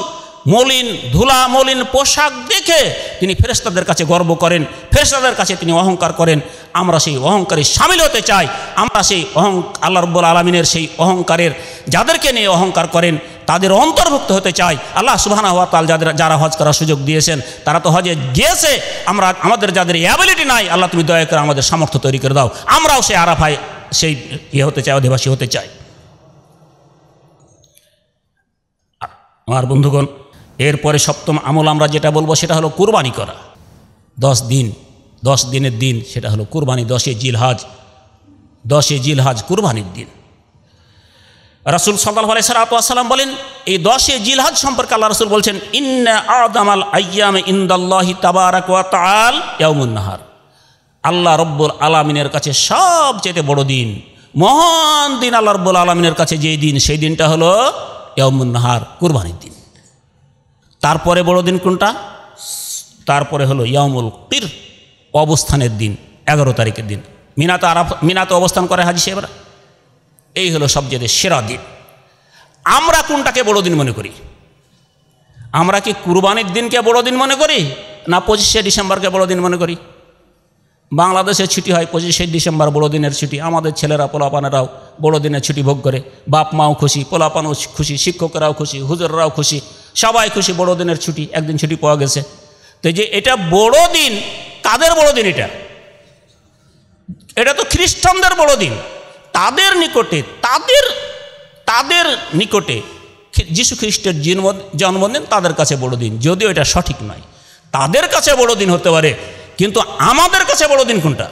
মলিন ধুলা মলিন পোশাক দেখে তিনি ফেরেস্তাদের কাছে গর্ব করেন ফেরেস্তাদের কাছে তিনি অহংকার করেন আমরা সেই অহংকারে সামিল হতে চাই আমরা সেই অহং আল্লাহ রব্বুল আলমিনের সেই অহংকারের যাদেরকে নিয়ে অহংকার করেন তাদের অন্তর্ভুক্ত হতে চাই আল্লাহ সুবাহানা হওয়া তাল যাদের যারা হজ করার সুযোগ দিয়েছেন তারা তো হজে গিয়েছে আমরা আমাদের যাদের অ্যাবিলিটি নাই আল্লাহ তুমি দয়া করে আমাদের সামর্থ্য তৈরি করে দাও আমরাও সেই আরাফায় সেই ইয়ে হতে চাই অধিবাসী হতে চাই আমার বন্ধুগণ এরপরে সপ্তম আমল আমরা যেটা বলবো সেটা হলো কুরবানি করা দশ দিন দশ দিনের দিন সেটা হলো কুরবানি দশে জিলহাজ দশে জিলহাজ কুরবানির দিন রাসুল সাল্লাহ আলাই সালাম বলেন এই দশে জিলহাদ সম্পর্কে আল্লাহ রসুল বলছেন ইন্না আদামাল আয়াম ইন্দাল্লাহি তাবারাক তাল ইয়ামুন্নাহার আল্লাহ রব্বুল আলমিনের কাছে সবচেয়ে বড় দিন মহান দিন আল্লাহ রব্বুল আলমিনের কাছে যেই দিন সেই দিনটা হলো ইয়ামুন্নাহার কুরবানির দিন তারপরে বড় দিন কোনটা তারপরে হলো ইয়ামুল কির অবস্থানের দিন এগারো তারিখের দিন মিনাতে আরাফ মিনাতে অবস্থান করে হাজি সাহেবরা এই হলো সবচেয়ে সেরা দিন আমরা কোনটাকে বড় দিন মনে করি আমরা কি কুরবানির দিনকে বড় দিন মনে করি না পঁচিশে ডিসেম্বরকে বড় দিন মনে করি বাংলাদেশে ছুটি হয় পঁচিশে ডিসেম্বর বড়দিনের ছুটি আমাদের ছেলেরা পোলাপানেরাও বড়দিনের ছুটি ভোগ করে বাপ মাও খুশি পোলাপানও খুশি শিক্ষকেরাও খুশি হুজুররাও খুশি সবাই খুশি বড়দিনের ছুটি একদিন ছুটি পাওয়া গেছে তো যে এটা বড় দিন কাদের বড় দিন এটা এটা তো খ্রিস্টানদের বড় দিন তাদের নিকটে তাদের তাদের নিকটে যীশু খ্রিস্টের জন্মদিন তাদের কাছে বড়দিন যদিও এটা সঠিক নয় তাদের কাছে বড়দিন হতে পারে কিন্তু আমাদের কাছে বড়দিন কোনটা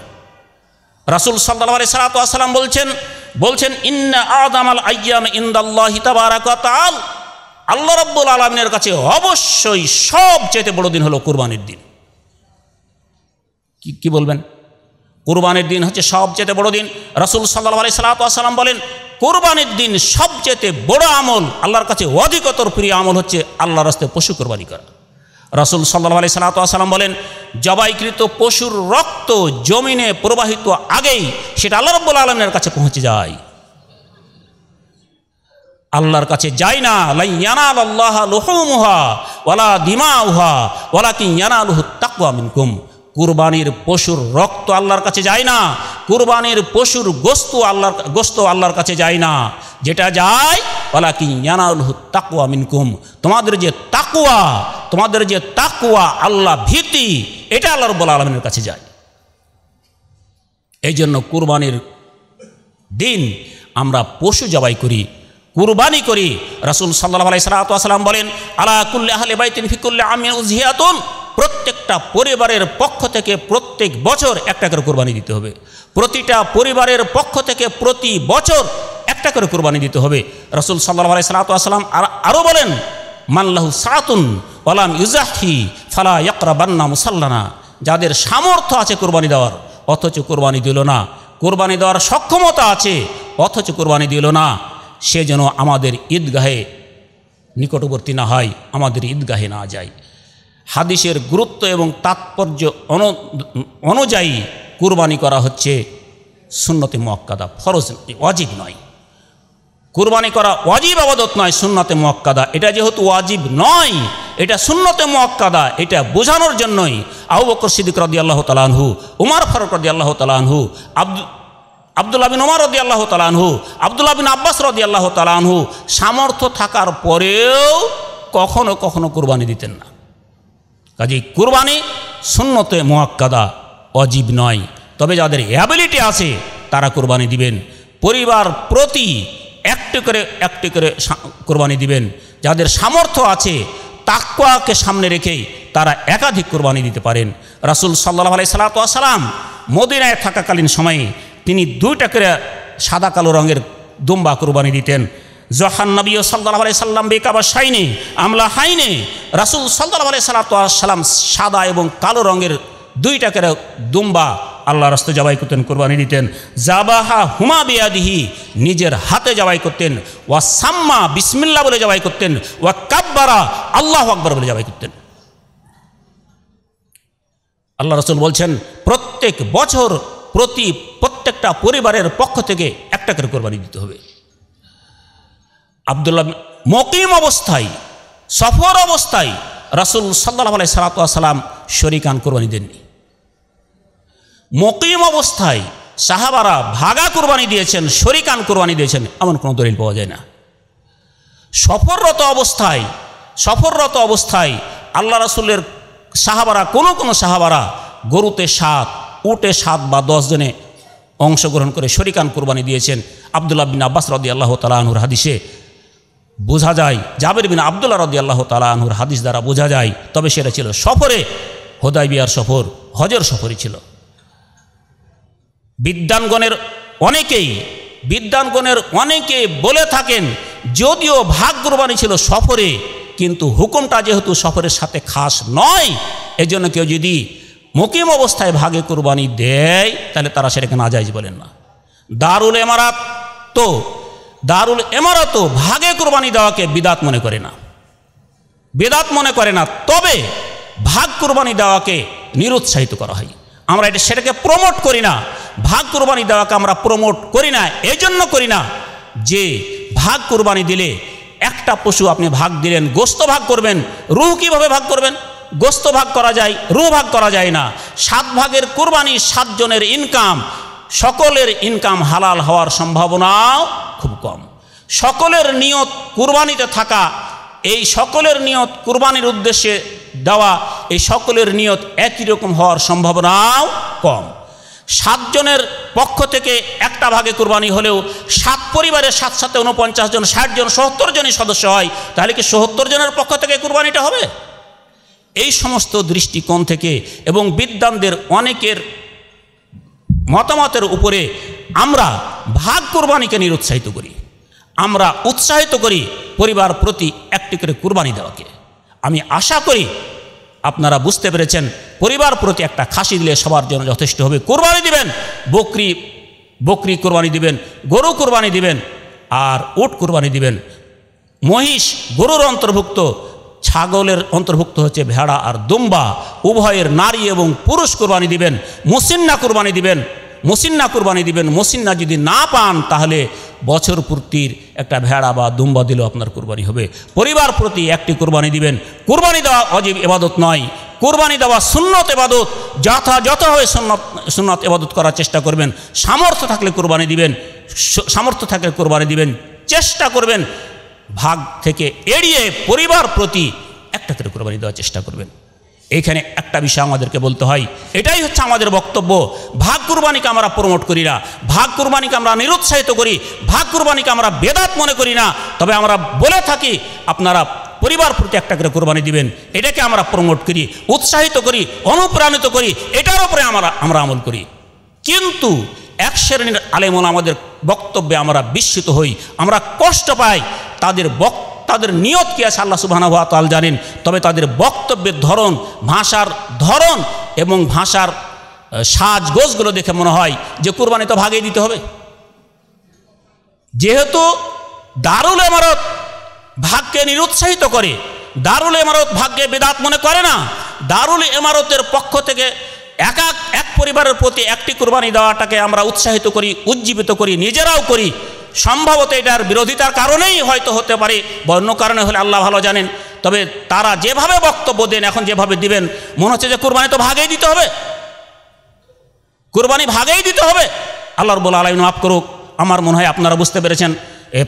রাসুল সাল্লাহ সালাত আসসালাম বলছেন বলছেন ইন্না আদাম আল আয়াম ইন্দাল্লাহি তাবারাকাতাল আল্লাহ রব্বুল আলমিনের কাছে অবশ্যই সব বড় বড়দিন হলো কুরবানির দিন কি বলবেন কুরবানের দিন হচ্ছে সবচেয়ে বড় দিন রসুল সাল্লাহ আলি সাল্লাম বলেন কুরবানির দিন সবচেয়ে বড় আমল আল্লাহর কাছে অধিকতর প্রিয় আমল হচ্ছে আল্লাহর রাস্তায় পশু কোরবানি করা রাসুল সাল্লাহ আলি সাল্লাম বলেন জবাইকৃত পশুর রক্ত জমিনে প্রবাহিত আগেই সেটা আল্লাহ রব্বুল আলমের কাছে পৌঁছে যায় আল্লাহর কাছে যায় না ইয়ানাল আল্লাহ লোহমুহা ওয়ালা দিমা উহা ওলা কি ইয়ানালুহ তাকুয়া মিনকুম কুরবানির পশুর রক্ত আল্লাহর কাছে যায় না কুরবানির পশুর গোস্ত আল্লাহর গোস্ত আল্লাহর কাছে যায় না যেটা যায় বলা কি তাকুয়া মিনকুম তোমাদের যে তাকুয়া তোমাদের যে তাকুয়া আল্লাহ ভীতি এটা আল্লাহর বলা আলমিনের কাছে যায় এই জন্য কুরবানির দিন আমরা পশু জবাই করি কুরবানি করি রাসুল সাল্লাহ আলাই বলেন আলা কুল্লাহ আহলে উজিয়াতুন প্রত্যেকটা পরিবারের পক্ষ থেকে প্রত্যেক বছর একটা করে কোরবানি দিতে হবে প্রতিটা পরিবারের পক্ষ থেকে প্রতি বছর একটা করে কোরবানি দিতে হবে রসুল সাল্লাহ আলাই সালাতাম আর আরও বলেন মাল্লাহু সাতুন ওলাম ইউজাহি ফালা ইকরা বান্না মুসাল্লানা যাদের সামর্থ্য আছে কোরবানি দেওয়ার অথচ কোরবানি দিল না কোরবানি দেওয়ার সক্ষমতা আছে অথচ কোরবানি দিল না সে যেন আমাদের ঈদগাহে নিকটবর্তী না হয় আমাদের ঈদগাহে না যায় হাদিসের গুরুত্ব এবং তাৎপর্য অনুযায়ী কুরবানি করা হচ্ছে সুন্নতে মোয়াক্কাদা ফরজ অজীব নয় কুরবানি করা ওয়াজিব আবাদত নয় সুন্নতে মোয়াক্কাদা এটা যেহেতু ওয়াজিব নয় এটা সুন্নতে মোয়াক্কাদা এটা বোঝানোর জন্যই আহু বকর সিদ্দিক রদি আল্লাহ তালানহু উমার ফারুক রদি আল্লাহ তালানহু আব্দ আবদুল্লা বিন ওমর রদি আল্লাহ তালানহু আবদুল্লা বিন আব্বাস রদি আল্লাহ তালানহু সামর্থ্য থাকার পরেও কখনো কখনো কুরবানি দিতেন না কাজেই কোরবানি শূন্যতে মোয়াক্কাদা অজীব নয় তবে যাদের অ্যাবিলিটি আছে তারা কোরবানি দিবেন পরিবার প্রতি একটি করে একটি করে কোরবানি দিবেন যাদের সামর্থ্য আছে তাকুয়াকে সামনে রেখেই তারা একাধিক কোরবানি দিতে পারেন রাসুল সাল্লাহ আলাই সালাতাম মদিনায় থাকাকালীন সময়ে তিনি দুইটা করে সাদা কালো রঙের দুম্বা কোরবানি দিতেন যখন নবী সাল্লাহ আলাই সাল্লাম বেকাবা সাইনি আমলা হাইনে রাসুল সাল্লাহ আলাই সাল্লাম সাদা এবং কালো রঙের দুইটা করে দুম্বা আল্লাহ রাস্তে জবাই করতেন কোরবানি দিতেন জাবাহা হুমা বেয়াদিহি নিজের হাতে জবাই করতেন ওয়া সাম্মা বিসমিল্লা বলে জবাই করতেন ওয়া কাব্বারা আল্লাহ আকবর বলে জবাই করতেন আল্লাহ রসুল বলছেন প্রত্যেক বছর প্রতি প্রত্যেকটা পরিবারের পক্ষ থেকে একটা করে কোরবানি দিতে হবে আবদুল্লাহ মকিম অবস্থায় সফর অবস্থায় রাসুল সাল্লাহ আলাই সালাতাম শরিকান কোরবানি দেননি মকিম অবস্থায় সাহাবারা ভাগা কোরবানি দিয়েছেন শরিকান কোরবানি দিয়েছেন এমন কোনো দলিল পাওয়া যায় না সফররত অবস্থায় সফররত অবস্থায় আল্লাহ রাসুলের সাহাবারা কোনো কোনো সাহাবারা গরুতে সাত উটে সাত বা দশ জনে অংশগ্রহণ করে শরিকান কোরবানি দিয়েছেন আবদুল্লাহ বিন আব্বাস রদি আল্লাহ তালাহুর হাদিসে বোঝা যায় জাবের বিন আবদুল্লা রদি আল্লাহ তালাহুর হাদিস দ্বারা বোঝা যায় তবে সেটা ছিল সফরে হোদাই বিয়ার সফর হজর সফরই ছিল বিদ্যানগণের অনেকেই বিদ্যানগণের অনেকে বলে থাকেন যদিও ভাগ কোরবানি ছিল সফরে কিন্তু হুকুমটা যেহেতু সফরের সাথে খাস নয় এজন্য কেউ যদি মুকিম অবস্থায় ভাগে কোরবানি দেয় তাহলে তারা সেটাকে নাজাইজ বলেন না দারুল এমারাত তো দারুল এমারত ভাগে কোরবানি দেওয়াকে বিদাত মনে করে না বেদাত মনে করে না তবে ভাগ কোরবানি দেওয়াকে নিরুৎসাহিত করা হয় আমরা এটা সেটাকে প্রমোট করি না ভাগ কোরবানি দেওয়াকে আমরা প্রমোট করি না এই জন্য করি না যে ভাগ কোরবানি দিলে একটা পশু আপনি ভাগ দিলেন গোস্ত ভাগ করবেন রুহ কীভাবে ভাগ করবেন গোস্ত ভাগ করা যায় রুহ ভাগ করা যায় না সাত ভাগের কোরবানি সাতজনের ইনকাম সকলের ইনকাম হালাল হওয়ার সম্ভাবনাও খুব কম সকলের নিয়ত কুরবানিতে থাকা এই সকলের নিয়ত কুরবানির উদ্দেশ্যে দেওয়া এই সকলের নিয়ত একই রকম হওয়ার সম্ভাবনাও কম সাতজনের পক্ষ থেকে একটা ভাগে কুরবানি হলেও সাত পরিবারের সাত সাথে উনপঞ্চাশ জন ষাট জন সত্তর জনই সদস্য হয় তাহলে কি সত্তর জনের পক্ষ থেকে কুরবানিটা হবে এই সমস্ত দৃষ্টিকোণ থেকে এবং বিদ্যানদের অনেকের মতামতের উপরে আমরা ভাগ কোরবানিকে নিরুৎসাহিত করি আমরা উৎসাহিত করি পরিবার প্রতি একটি করে কোরবানি দেওয়াকে আমি আশা করি আপনারা বুঝতে পেরেছেন পরিবার প্রতি একটা খাসি দিলে সবার জন্য যথেষ্ট হবে কোরবানি দিবেন বকরি বকরি কোরবানি দিবেন গরু কোরবানি দিবেন আর উট কোরবানি দিবেন মহিষ গরুর অন্তর্ভুক্ত ছাগলের অন্তর্ভুক্ত হচ্ছে ভেড়া আর দুম্বা উভয়ের নারী এবং পুরুষ কোরবানি দিবেন মুসিন্না কোরবানি দিবেন মুসিন্না কোরবানি দিবেন মুসিন্না যদি না পান তাহলে বছর পূর্তির একটা ভেড়া বা দুম্বা দিলেও আপনার কোরবানি হবে পরিবার প্রতি একটি কোরবানি দিবেন কোরবানি দেওয়া অজীব এবাদত নয় কোরবানি দেওয়া সুন্নত এবাদত যথাযথভাবে সুন্নত সুন্নত এবাদত করার চেষ্টা করবেন সামর্থ্য থাকলে কোরবানি দিবেন সামর্থ্য থাকলে কোরবানি দিবেন চেষ্টা করবেন ভাগ থেকে এড়িয়ে পরিবার প্রতি একটা করে কোরবানি দেওয়ার চেষ্টা করবেন এখানে একটা বিষয় আমাদেরকে বলতে হয় এটাই হচ্ছে আমাদের বক্তব্য ভাগ কুরবানিকে আমরা প্রমোট করি না ভাগ কুরবানিকে আমরা নিরুৎসাহিত করি ভাগ কুরবানিকে আমরা বেদাত মনে করি না তবে আমরা বলে থাকি আপনারা পরিবার প্রতি একটা করে কোরবানি দিবেন এটাকে আমরা প্রমোট করি উৎসাহিত করি অনুপ্রাণিত করি এটার উপরে আমরা আমরা আমল করি কিন্তু এক শ্রেণীর আলেমন আমাদের বক্তব্যে আমরা বিস্মিত হই আমরা কষ্ট পাই তাদের বক্তব্য তাদের নিয়ত কি আছে আল্লাহ সুবাহানা ওয়া তাল জানেন তবে তাদের বক্তব্যের ধরন ভাষার ধরন এবং ভাষার সাজগোজগুলো দেখে মনে হয় যে কুরবানি তো ভাগেই দিতে হবে যেহেতু দারুল এমারত ভাগকে নিরুৎসাহিত করে দারুল এমারত ভাগ্যে বেদাত মনে করে না দারুল এমারতের পক্ষ থেকে এক এক পরিবারের প্রতি একটি কুরবানি দেওয়াটাকে আমরা উৎসাহিত করি উজ্জীবিত করি নিজেরাও করি সম্ভবত এটার বিরোধিতার কারণেই হয়তো হতে পারে বন্য কারণে হলে আল্লাহ ভালো জানেন তবে তারা যেভাবে বক্তব্য দেন এখন যেভাবে দিবেন মনে হচ্ছে যে কুরবানি তো ভাগেই দিতে হবে কুরবানি ভাগেই দিতে হবে আল্লাহর বলা আলাইন মাফ করুক আমার মনে হয় আপনারা বুঝতে পেরেছেন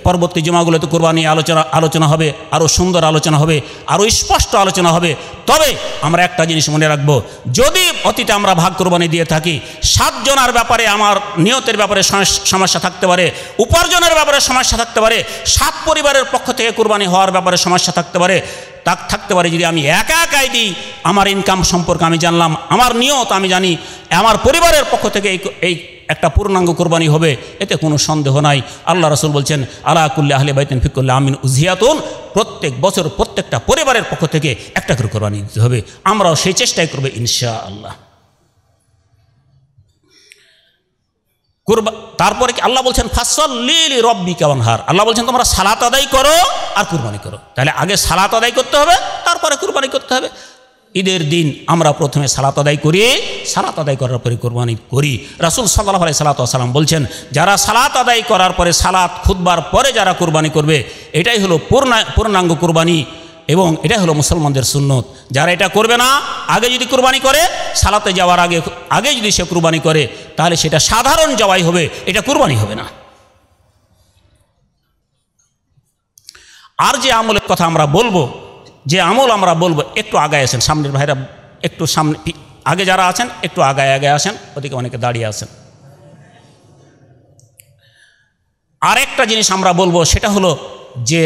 পরবর্তী জমাগুলোতে কোরবানি আলোচনা আলোচনা হবে আরও সুন্দর আলোচনা হবে আরও স্পষ্ট আলোচনা হবে তবে আমরা একটা জিনিস মনে রাখবো যদি অতীতে আমরা ভাগ কোরবানি দিয়ে থাকি সাতজনার ব্যাপারে আমার নিয়তের ব্যাপারে সমস্যা থাকতে পারে উপার্জনের ব্যাপারে সমস্যা থাকতে পারে সাত পরিবারের পক্ষ থেকে কোরবানি হওয়ার ব্যাপারে সমস্যা থাকতে পারে তাক থাকতে পারে যদি আমি একা একাই দিই আমার ইনকাম সম্পর্কে আমি জানলাম আমার নিয়ত আমি জানি আমার পরিবারের পক্ষ থেকে এই এই একটা পূর্ণাঙ্গ কোরবানি হবে এতে কোনো সন্দেহ নাই আল্লাহ রসুল বলছেন আলাকুল্লি আহলে বাইতেন ফিকুল্লা আমিন উজিয়াতুন প্রত্যেক বছর প্রত্যেকটা পরিবারের পক্ষ থেকে একটা করে কোরবানি দিতে হবে আমরাও সেই চেষ্টাই করবো ইনশা আল্লাহ কোরবা তারপরে কি আল্লাহ বলছেন ফাসলি রব্বি কেমন হার আল্লাহ বলছেন তোমরা সালাত আদায় করো আর কুরবানি করো তাহলে আগে সালাত আদায় করতে হবে তারপরে কুরবানি করতে হবে ঈদের দিন আমরা প্রথমে সালাত আদায় করি সালাত আদায় করার পরে কোরবানি করি রাসুল সাল্লাহ আলাই সালাত আসালাম বলছেন যারা সালাত আদায় করার পরে সালাত খুদবার পরে যারা কোরবানি করবে এটাই হলো পূর্ণা পূর্ণাঙ্গ কোরবানি এবং এটা হলো মুসলমানদের সুন্নত যারা এটা করবে না আগে যদি কুরবানি করে সালাতে যাওয়ার আগে আগে যদি সে কুরবানি করে তাহলে সেটা সাধারণ জবাই হবে এটা কুরবানি হবে না আর যে আমলের কথা আমরা বলবো যে আমল আমরা বলবো একটু আগায় আছেন সামনের ভাইরা একটু সামনে আগে যারা আছেন একটু আগায় আগে আসেন ওদিকে অনেকে দাঁড়িয়ে আছেন আরেকটা জিনিস আমরা বলবো সেটা হলো যে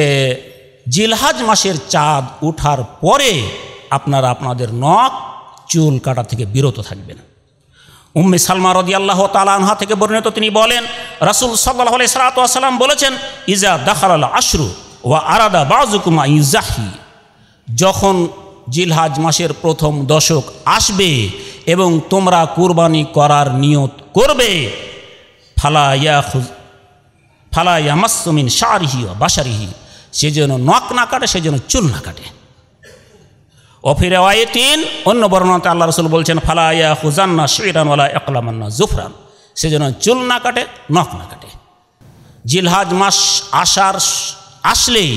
জিলহাজ মাসের চাঁদ ওঠার পরে আপনারা আপনাদের নখ চুল কাটা থেকে বিরত থাকবেন উম্মে সালমা রদি আল্লাহ তালাহা থেকে বর্ণিত তিনি বলেন রাসুল সাল্লাহ সালাতাম বলেছেন ইজা দাখাল আল আশরু ওয়া আরাদা বাজুকুমা ইজাহি যখন জিলহাজ মাসের প্রথম দশক আসবে এবং তোমরা কুরবানি করার নিয়ত করবে ফালা ইয়া ফালা ইয়ামাসমিন শারিহি বাসারিহি সে যেন নখ না কাটে সে যেন চুল না কাটে অফিরে ওয়াইতিন অন্য বর্ণনাতে আল্লাহ রসুল বলছেন ফালাইয়া হুজান্না শিরান একলামান্না জুফরান সে যেন চুল না কাটে নখ না কাটে জিলহাজ মাস আসার আসলেই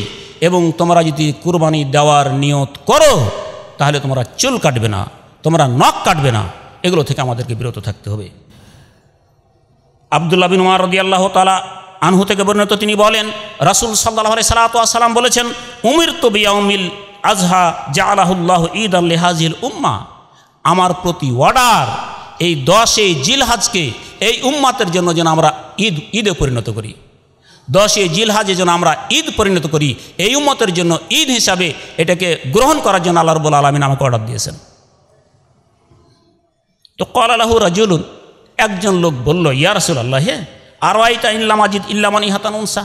এবং তোমরা যদি কুরবানি দেওয়ার নিয়ত করো তাহলে তোমরা চুল কাটবে না তোমরা নখ কাটবে না এগুলো থেকে আমাদেরকে বিরত থাকতে হবে আবদুল্লাহ বিন উমার রদি আল্লাহ তালা আনহু থেকে বর্ণিত তিনি বলেন রাসুল সাল্লাহ সালাতাম বলেছেন উমির তবিয়াউমিল আজহা জা আলাহুল্লাহ ঈদ আল্লিহাজিল উম্মা আমার প্রতি অর্ডার এই দশে জিলহাজকে এই উম্মাতের জন্য যেন আমরা ঈদ ঈদে পরিণত করি দশে জিলহাজে যেন আমরা ঈদ পরিণত করি এই উম্মতের জন্য ঈদ হিসাবে এটাকে গ্রহণ করার জন্য আল্লাহ রবুল আলমিন আমাকে অর্ডার দিয়েছেন তো কল আলাহু রাজুল একজন লোক বলল ইয়ারসুল আল্লাহ হ্যাঁ আর ওয়াইটা ইল্লা মাজিদ ইল্লামান ইহাতান উনসা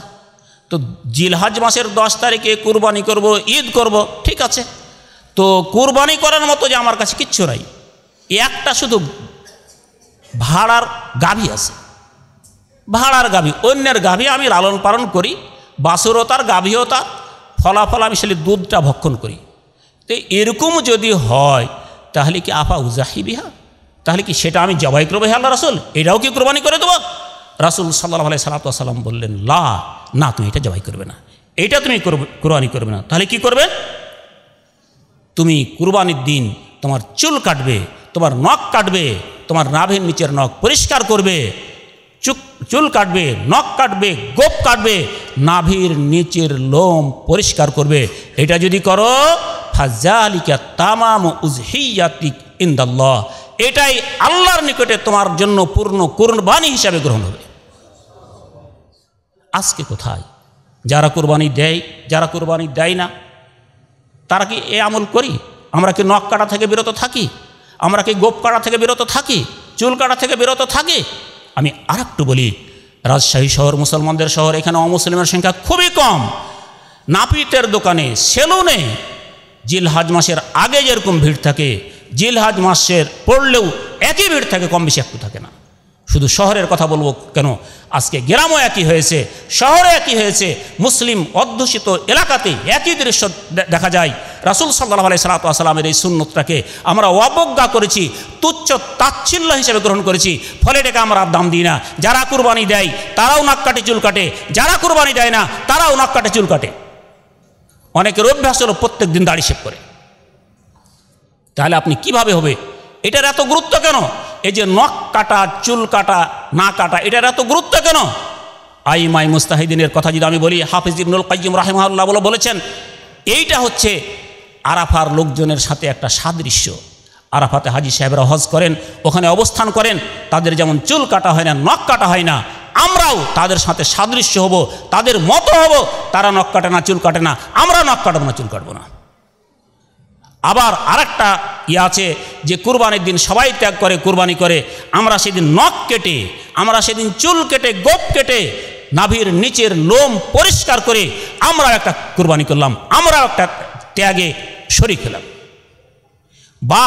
তো জিলহাজ মাসের দশ তারিখে কুরবানি করব ঈদ করব ঠিক আছে তো কুরবানি করার মতো যে আমার কাছে কিচ্ছু নাই একটা শুধু ভাড়ার গাভী আছে ভাড়ার গাভী অন্যের গাভী আমি লালন পালন করি বাসুরতার গাভীয়তা ফলাফল আমি সেলে দুধটা ভক্ষণ করি তো এরকম যদি হয় তাহলে কি আফা উজাহি বিহা তাহলে কি সেটা আমি জবাই করবো হে আল্লাহ রাসুল এটাও কি কোরবানি করে দেবো রাসুল সাল্লাহ আলাই সালাতাম বললেন লা না তুমি এটা জবাই করবে না এটা তুমি কোরবানি করবে না তাহলে কি করবে তুমি কুরবানির দিন তোমার চুল কাটবে তোমার নখ কাটবে তোমার নাভের নিচের নখ পরিষ্কার করবে চুক চুল কাটবে নখ কাটবে গোপ কাটবে নাভির নিচের লোম পরিষ্কার করবে এটা যদি করো ফাজালিকা তামাম উজহিয়াতিক ইন্দাল্লাহ এটাই আল্লাহর নিকটে তোমার জন্য পূর্ণ কুরবানি হিসাবে গ্রহণ হবে আজকে কোথায় যারা কোরবানি দেয় যারা কোরবানি দেয় না তারা কি এ আমল করি আমরা কি নখ কাটা থেকে বিরত থাকি আমরা কি গোপ কাটা থেকে বিরত থাকি চুল কাটা থেকে বিরত থাকি আমি আর একটু বলি রাজশাহী শহর মুসলমানদের শহর এখানে অমুসলিমের সংখ্যা খুবই কম নাপিতের দোকানে সেলুনে জিলহাজ মাসের আগে যেরকম ভিড় থাকে জিলহাজ মাসের পড়লেও একই ভিড় থাকে কম বেশি একটু থাকে না শুধু শহরের কথা বলবো কেন আজকে গ্রামও একই হয়েছে শহরে একই হয়েছে মুসলিম অধ্যুষিত এলাকাতে একই দৃশ্য দেখা যায় রাসুল সাল্লাহ আলাই আসালামের এই সুন্নতটাকে আমরা অবজ্ঞা করেছি তুচ্ছ তাচ্ছিল্য হিসেবে গ্রহণ করেছি ফলে এটাকে আমরা দাম দিই না যারা কুরবানি দেয় তারাও নাক কাটে চুল কাটে যারা কুরবানি দেয় না তারাও নাক কাটে চুল কাটে অনেকের অভ্যাস হলো প্রত্যেক দিন দাড়ি শেপ করে তাহলে আপনি কিভাবে হবে এটার এত গুরুত্ব কেন এই যে নখ কাটা চুল কাটা না কাটা এটার এত গুরুত্ব কেন আইমাই মুস্তাহিদিনের কথা যদি আমি বলি হাফিজ ইবনুল কাইম রাহেমাল্লাহ বলে বলেছেন এইটা হচ্ছে আরাফার লোকজনের সাথে একটা সাদৃশ্য আরাফাতে হাজি সাহেবরা হজ করেন ওখানে অবস্থান করেন তাদের যেমন চুল কাটা হয় না নখ কাটা হয় না আমরাও তাদের সাথে সাদৃশ্য হব তাদের মতো হব তারা নখ কাটে না চুল কাটে না আমরা নখ কাটবো না চুল কাটবো না আবার আরেকটা ইয়ে আছে যে কুরবানির দিন সবাই ত্যাগ করে কুরবানি করে আমরা সেদিন নখ কেটে আমরা সেদিন চুল কেটে গোপ কেটে নাভির নিচের লোম পরিষ্কার করে আমরা একটা কুরবানি করলাম আমরা একটা ত্যাগে শরিক হলাম বা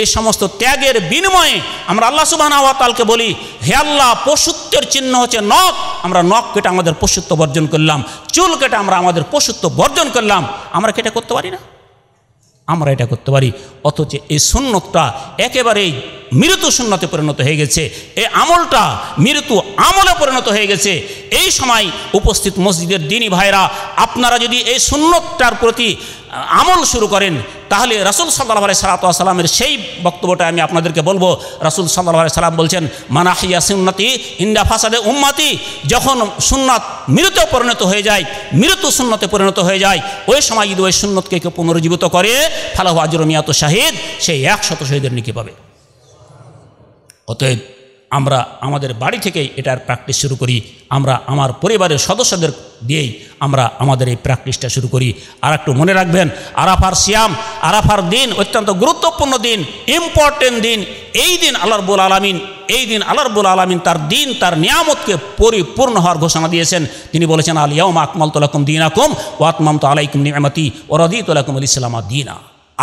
এই সমস্ত ত্যাগের বিনিময়ে আমরা আল্লাহ সুবাহকে বলি হে আল্লাহ পশুত্বের চিহ্ন হচ্ছে নখ আমরা নখ কেটে আমাদের পশুত্ব বর্জন করলাম চুল কেটে আমরা আমাদের পশুত্ব বর্জন করলাম আমরা কেটে করতে পারি না আমরা এটা করতে পারি অথচ এই সুন্নতটা একেবারেই মৃত্যু শূন্যতে পরিণত হয়ে গেছে এই আমলটা মৃত্যু আমলে পরিণত হয়ে গেছে এই সময় উপস্থিত মসজিদের দিনী ভাইরা আপনারা যদি এই সুন্নতটার প্রতি আমল শুরু করেন তাহলে রাসুল সাল্লাহ আলাই সালাতামের সেই বক্তব্যটা আমি আপনাদেরকে বলবো রাসুল সাল্লাহ আলাই সালাম বলছেন মানাহিয়া সুন্নতি ইন্দা ফাসাদে উম্মাতি যখন সুন্নাত মৃত পরিণত হয়ে যায় মৃত সুন্নতে পরিণত হয়ে যায় ওই সময় যদি ওই সুন্নতকে কেউ পুনরুজ্জীবিত করে ফালাহ আজরমিয়াত শাহিদ সেই একশত শহীদের নিকে পাবে অতএব আমরা আমাদের বাড়ি থেকেই এটার প্র্যাকটিস শুরু করি আমরা আমার পরিবারের সদস্যদের দিয়েই আমরা আমাদের এই প্র্যাকটিসটা শুরু করি আর একটু মনে রাখবেন আরাফার সিয়াম আরাফার দিন অত্যন্ত গুরুত্বপূর্ণ দিন ইম্পর্টেন্ট দিন এই দিন আল্লাহরবুল আলমিন এই দিন আল্লাহরবুল আলমিন তার দিন তার নিয়ামতকে পরিপূর্ণ হওয়ার ঘোষণা দিয়েছেন তিনি বলেছেন আলিয়াউম আকমল তোলাকুম দিন আকুম ওয়াতমাম তো আলাইকুম নিয়ামতি ওরদি তোলাকুম আলি ইসলামা দিনা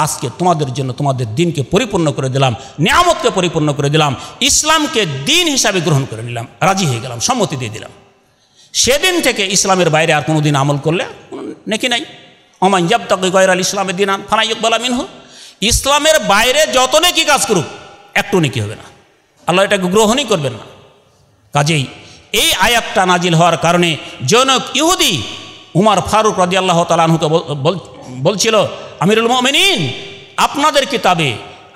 আজকে তোমাদের জন্য তোমাদের দিনকে পরিপূর্ণ করে দিলাম নিয়ামতকে পরিপূর্ণ করে দিলাম ইসলামকে দিন হিসাবে গ্রহণ করে নিলাম রাজি হয়ে গেলাম সম্মতি দিয়ে দিলাম সেদিন থেকে ইসলামের বাইরে আর কোনো দিন আমল করলে নাকি নাই অমান ইয়াব তাকে আল ইসলামের দিন আন ফানা বলামিন মিনহু ইসলামের বাইরে যত নেকি কাজ করুক একটু নেকি হবে না আল্লাহ এটাকে গ্রহণই করবেন না কাজেই এই আয়াতটা নাজিল হওয়ার কারণে জনক ইহুদি উমার ফারুক রাজি আল্লাহ তালাহুকে বলছিল আমিরুল মমিনিন আপনাদের কিতাবে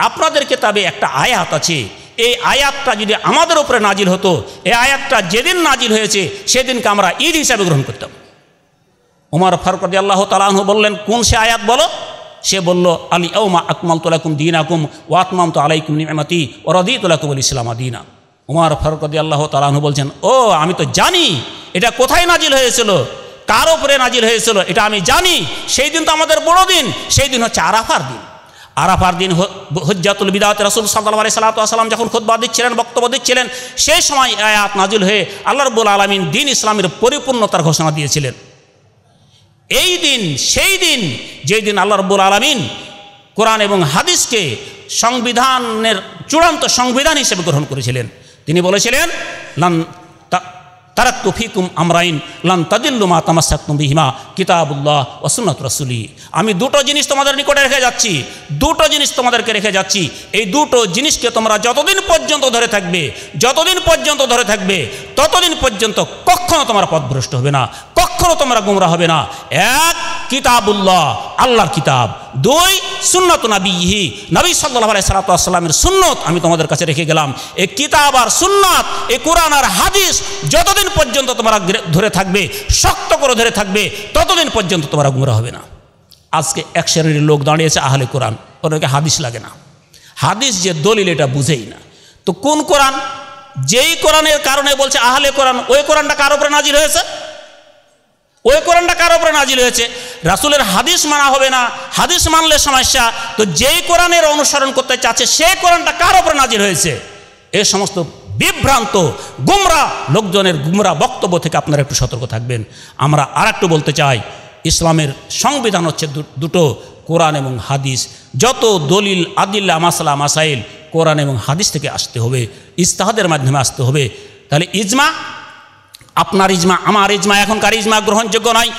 আপনাদের কিতাবে একটা আয়াত আছে এই আয়াতটা যদি আমাদের উপরে নাজিল হতো এই আয়াতটা যেদিন নাজিল হয়েছে সেদিনকে আমরা ঈদ হিসাবে গ্রহণ করতাম উমার ফারুকদি আল্লাহ তালাহ বললেন কোন সে আয়াত বলো সে বলল ও ওমা আকমাল তোলাকুম দিন আকুম ওয়াতমাম তো আলাইকুম নিমাতি ও রদি তোলাকুম আল ইসলাম আদিনা উমার ফারুকদি আল্লাহ তালাহ বলছেন ও আমি তো জানি এটা কোথায় নাজিল হয়েছিল কার উপরে নাজির হয়েছিল এটা আমি জানি সেই দিন তো আমাদের বড় দিন সেই দিন হচ্ছে আরাফার দিন আরাফার দিন হজ্জাতুল বিদাত রসুল সাল্লা সাল্লাম যখন খোদবা দিচ্ছিলেন বক্তব্য দিচ্ছিলেন সেই সময় আয়াত নাজিল হয়ে আল্লাহ রবুল আলমিন দিন ইসলামের পরিপূর্ণতার ঘোষণা দিয়েছিলেন এই দিন সেই দিন যেই দিন আল্লাহ রব্বুল আলমিন কোরআন এবং হাদিসকে সংবিধানের চূড়ান্ত সংবিধান হিসেবে গ্রহণ করেছিলেন তিনি বলেছিলেন তুফি তুফিকুম আমরাইন লান তাদিল্লুমা তামাসাকুম বিহিমা কিতাবুল্লাহ ওসুনাত রসুলি আমি দুটো জিনিস তোমাদের নিকটে রেখে যাচ্ছি দুটো জিনিস তোমাদেরকে রেখে যাচ্ছি এই দুটো জিনিসকে তোমরা যতদিন পর্যন্ত ধরে থাকবে যতদিন পর্যন্ত ধরে থাকবে ততদিন পর্যন্ত কখনো তোমরা পথভ্রষ্ট হবে না কখনো তোমরা গুমরা হবে না এক কিতাবুল্লাহ আল্লাহর কিতাব দুই সুন্নত নাবিহি নবী সাল্লাহ আলাই আসসালামের সুন্নত আমি তোমাদের কাছে রেখে গেলাম এ কিতাব আর সুন্নত এ কোরআন আর হাদিস যতদিন পর্যন্ত তোমরা ধরে থাকবে শক্ত করে ধরে থাকবে ততদিন পর্যন্ত তোমরা গুমরা হবে না আজকে এক শ্রেণীর লোক দাঁড়িয়েছে আহলে কোরআন ওনাকে হাদিস লাগে না হাদিস যে দলিল এটা বুঝেই না তো কোন কোরআন যেই কোরআনের কারণে বলছে আহলে কোরআন ওই কোরআনটা কার উপরে নাজির হয়েছে ওই কোরআনটা কার ওপরে নাজিল হয়েছে রাসুলের হাদিস মানা হবে না হাদিস মানলে সমস্যা তো যেই কোরআনের অনুসরণ করতে চাচ্ছে সেই কোরআনটা কার ওপরে নাজিল হয়েছে এ সমস্ত বিভ্রান্ত গুমরা লোকজনের গুমরা বক্তব্য থেকে আপনারা একটু সতর্ক থাকবেন আমরা আর একটু বলতে চাই ইসলামের সংবিধান হচ্ছে দুটো কোরআন এবং হাদিস যত দলিল আদিল্লা মাসালা মাসাইল কোরআন এবং হাদিস থেকে আসতে হবে ইস্তাহাদের মাধ্যমে আসতে হবে তাহলে ইজমা আপনার ইজমা আমার ইজমা এখনকার ইজমা গ্রহণযোগ্য নয়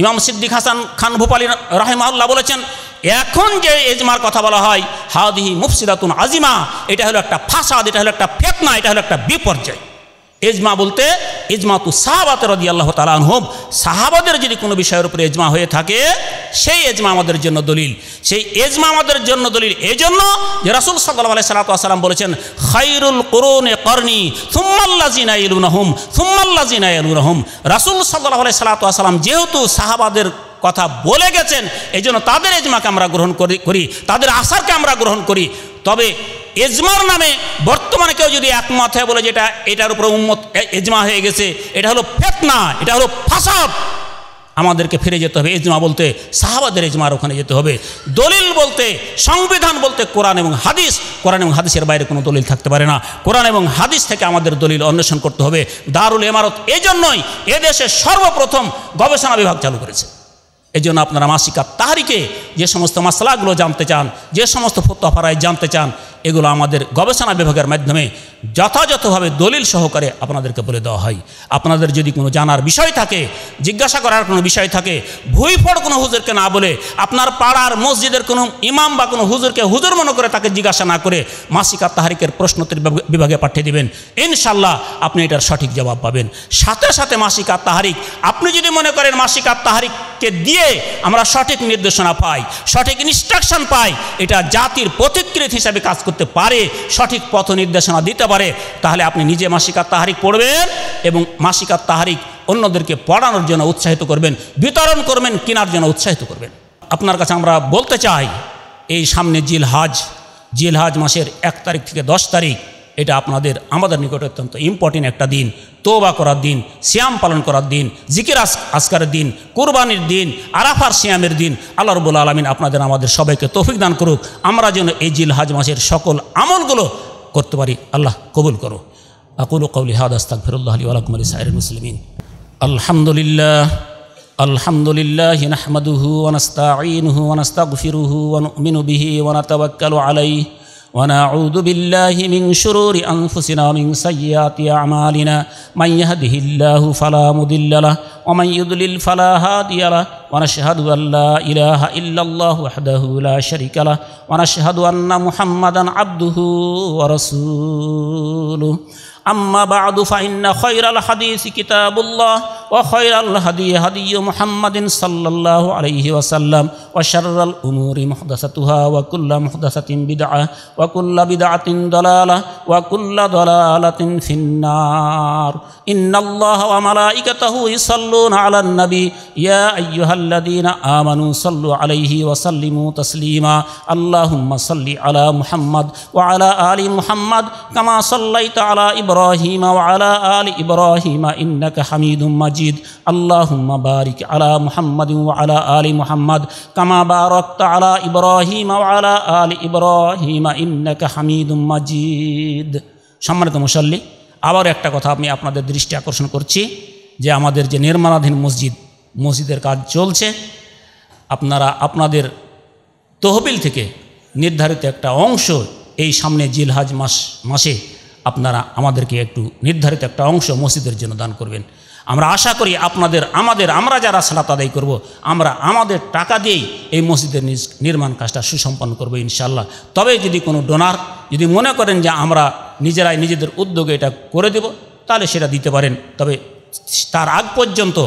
ইমাম সিদ্দিক হাসান খান ভোপালী রাহেমাউল্লাহ বলেছেন এখন যে এজমার কথা বলা হয় হাউদিহি মুফসিদাতুন আজিমা এটা হলো একটা ফাসাদ এটা হলো একটা ফেতনা এটা হলো একটা বিপর্যয় এজমা বলতে এজমা তু সাহাবাতে রদি আল্লাহ তালাহম সাহাবাদের যদি কোনো বিষয়ের উপরে এজমা হয়ে থাকে সেই এজমা আমাদের জন্য দলিল সেই এজমা আমাদের জন্য দলিল এই জন্য যে রাসুল সাল্লাহ আলাই সালাতাম বলেছেন খাইরুল করোনে কর্নি থুম্মাল্লা জিনা ইলুনহম থুম্মাল্লা জিনা ইলুনহম রাসুল সাল্লাহ আলাই সালাতাম যেহেতু সাহাবাদের কথা বলে গেছেন এই জন্য তাদের এজমাকে আমরা গ্রহণ করি তাদের আশাকে আমরা গ্রহণ করি তবে এজমার নামে বর্তমানে কেউ যদি একমত হয় বলে যেটা এটার উপরে উন্মত এজমা হয়ে গেছে এটা হলো ফেতনা এটা হলো ফাসাদ আমাদেরকে ফিরে যেতে হবে এজমা বলতে সাহাবাদের এজমার ওখানে যেতে হবে দলিল বলতে সংবিধান বলতে কোরআন এবং হাদিস কোরআন এবং হাদিসের বাইরে কোনো দলিল থাকতে পারে না কোরআন এবং হাদিস থেকে আমাদের দলিল অন্বেষণ করতে হবে দারুল এমারত এই জন্যই এদেশে সর্বপ্রথম গবেষণা বিভাগ চালু করেছে এই জন্য আপনারা মাসিকা তাহারিকে যে সমস্ত মাসলাগুলো জানতে চান যে সমস্ত ফতোয়া ফারায় জানতে চান এগুলো আমাদের গবেষণা বিভাগের মাধ্যমে যথাযথভাবে দলিল সহকারে আপনাদেরকে বলে দেওয়া হয় আপনাদের যদি কোনো জানার বিষয় থাকে জিজ্ঞাসা করার কোনো বিষয় থাকে ভুইফড় কোনো হুজুরকে না বলে আপনার পাড়ার মসজিদের কোনো ইমাম বা কোনো হুজুরকে হুজুর মনে করে তাকে জিজ্ঞাসা না করে মাসিক তাহারিকের প্রশ্নোত্তর বিভাগে পাঠিয়ে দেবেন ইনশাল্লাহ আপনি এটার সঠিক জবাব পাবেন সাথে সাথে মাসিক তাহারিক আপনি যদি মনে করেন মাসিক তাহারিককে দিয়ে আমরা সঠিক নির্দেশনা পাই সঠিক ইনস্ট্রাকশন পাই এটা জাতির প্রতিকৃত হিসাবে কাজ করে করতে পারে সঠিক পথ নির্দেশনা দিতে পারে তাহলে আপনি নিজে মাসিকার তাহারিক পড়বেন এবং মাসিকার তাহারিক অন্যদেরকে পড়ানোর জন্য উৎসাহিত করবেন বিতরণ করবেন কেনার জন্য উৎসাহিত করবেন আপনার কাছে আমরা বলতে চাই এই সামনে জিলহাজ জিলহাজ মাসের এক তারিখ থেকে দশ তারিখ এটা আপনাদের আমাদের নিকট অত্যন্ত ইম্পর্টেন্ট একটা দিন তোবা করার দিন শ্যাম পালন করার দিন জিকির আসকারের দিন কোরবানির দিন আরাফার শ্যামের দিন আল্লাহ রবুল আলমিন আপনাদের আমাদের সবাইকে তৌফিক দান করুক আমরা যেন এই হাজ মাসের সকল আমলগুলো করতে পারি আল্লাহ কবুল করো আকুল কৌলি হাদ আস্তাকফিরুল্লাহ আলী আলাকুম আলী সাহের মুসলিমিন আলহামদুলিল্লাহ الحمد لله نحمده ونستعينه ونستغفره ونؤمن به ونتوكل عليه ونعوذ بالله من شرور أنفسنا ومن سيئات أعمالنا من يهده الله فلا مضل له ومن يضلل فلا هادي له ونشهد أن لا إله إلا الله وحده لا شريك له ونشهد أن محمدا عبده ورسوله أما بعد فإن خير الحديث كتاب الله وخير الهدي هدي محمد صلى الله عليه وسلم وشر الأمور محدثتها وكل محدثة بدعة وكل بدعة ضلالة وكل ضلالة في النار إن الله وملائكته يصلون على النبي يا أيها الذين آمنوا صلوا عليه وسلموا تسليما اللهم صل على محمد وعلى آل محمد كما صليت على إبراهيم وعلى آل إبراهيم إنك حميد مجيد মসজিদ আল্লাহ বারিক আলা মোহাম্মদ আলা আলী মোহাম্মদ কামা বারক আলা ইব্রাহিম আলা আলী ইব্রাহিম ইন্নাকা হামিদ মজিদ সম্মানিত মুসল্লি আবার একটা কথা আমি আপনাদের দৃষ্টি আকর্ষণ করছি যে আমাদের যে নির্মাণাধীন মসজিদ মসজিদের কাজ চলছে আপনারা আপনাদের তহবিল থেকে নির্ধারিত একটা অংশ এই সামনে জিলহাজ মাস মাসে আপনারা আমাদেরকে একটু নির্ধারিত একটা অংশ মসজিদের জন্য দান করবেন আমরা আশা করি আপনাদের আমাদের আমরা যারা সালাত আদায় করব। আমরা আমাদের টাকা দিয়েই এই মসজিদের নির্মাণ কাজটা সুসম্পন্ন করবো ইনশাল্লাহ তবে যদি কোনো ডোনার যদি মনে করেন যে আমরা নিজেরাই নিজেদের উদ্যোগে এটা করে দেব তাহলে সেটা দিতে পারেন তবে তার আগ পর্যন্ত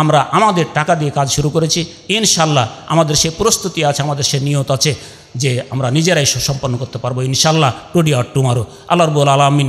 আমরা আমাদের টাকা দিয়ে কাজ শুরু করেছি ইনশাল্লাহ আমাদের সে প্রস্তুতি আছে আমাদের সে নিয়ত আছে যে আমরা নিজেরাই সম্পন্ন করতে পারবো ইনশাল্লাহ টুডি আর টুমারো আল্লাহর বোল আলামিন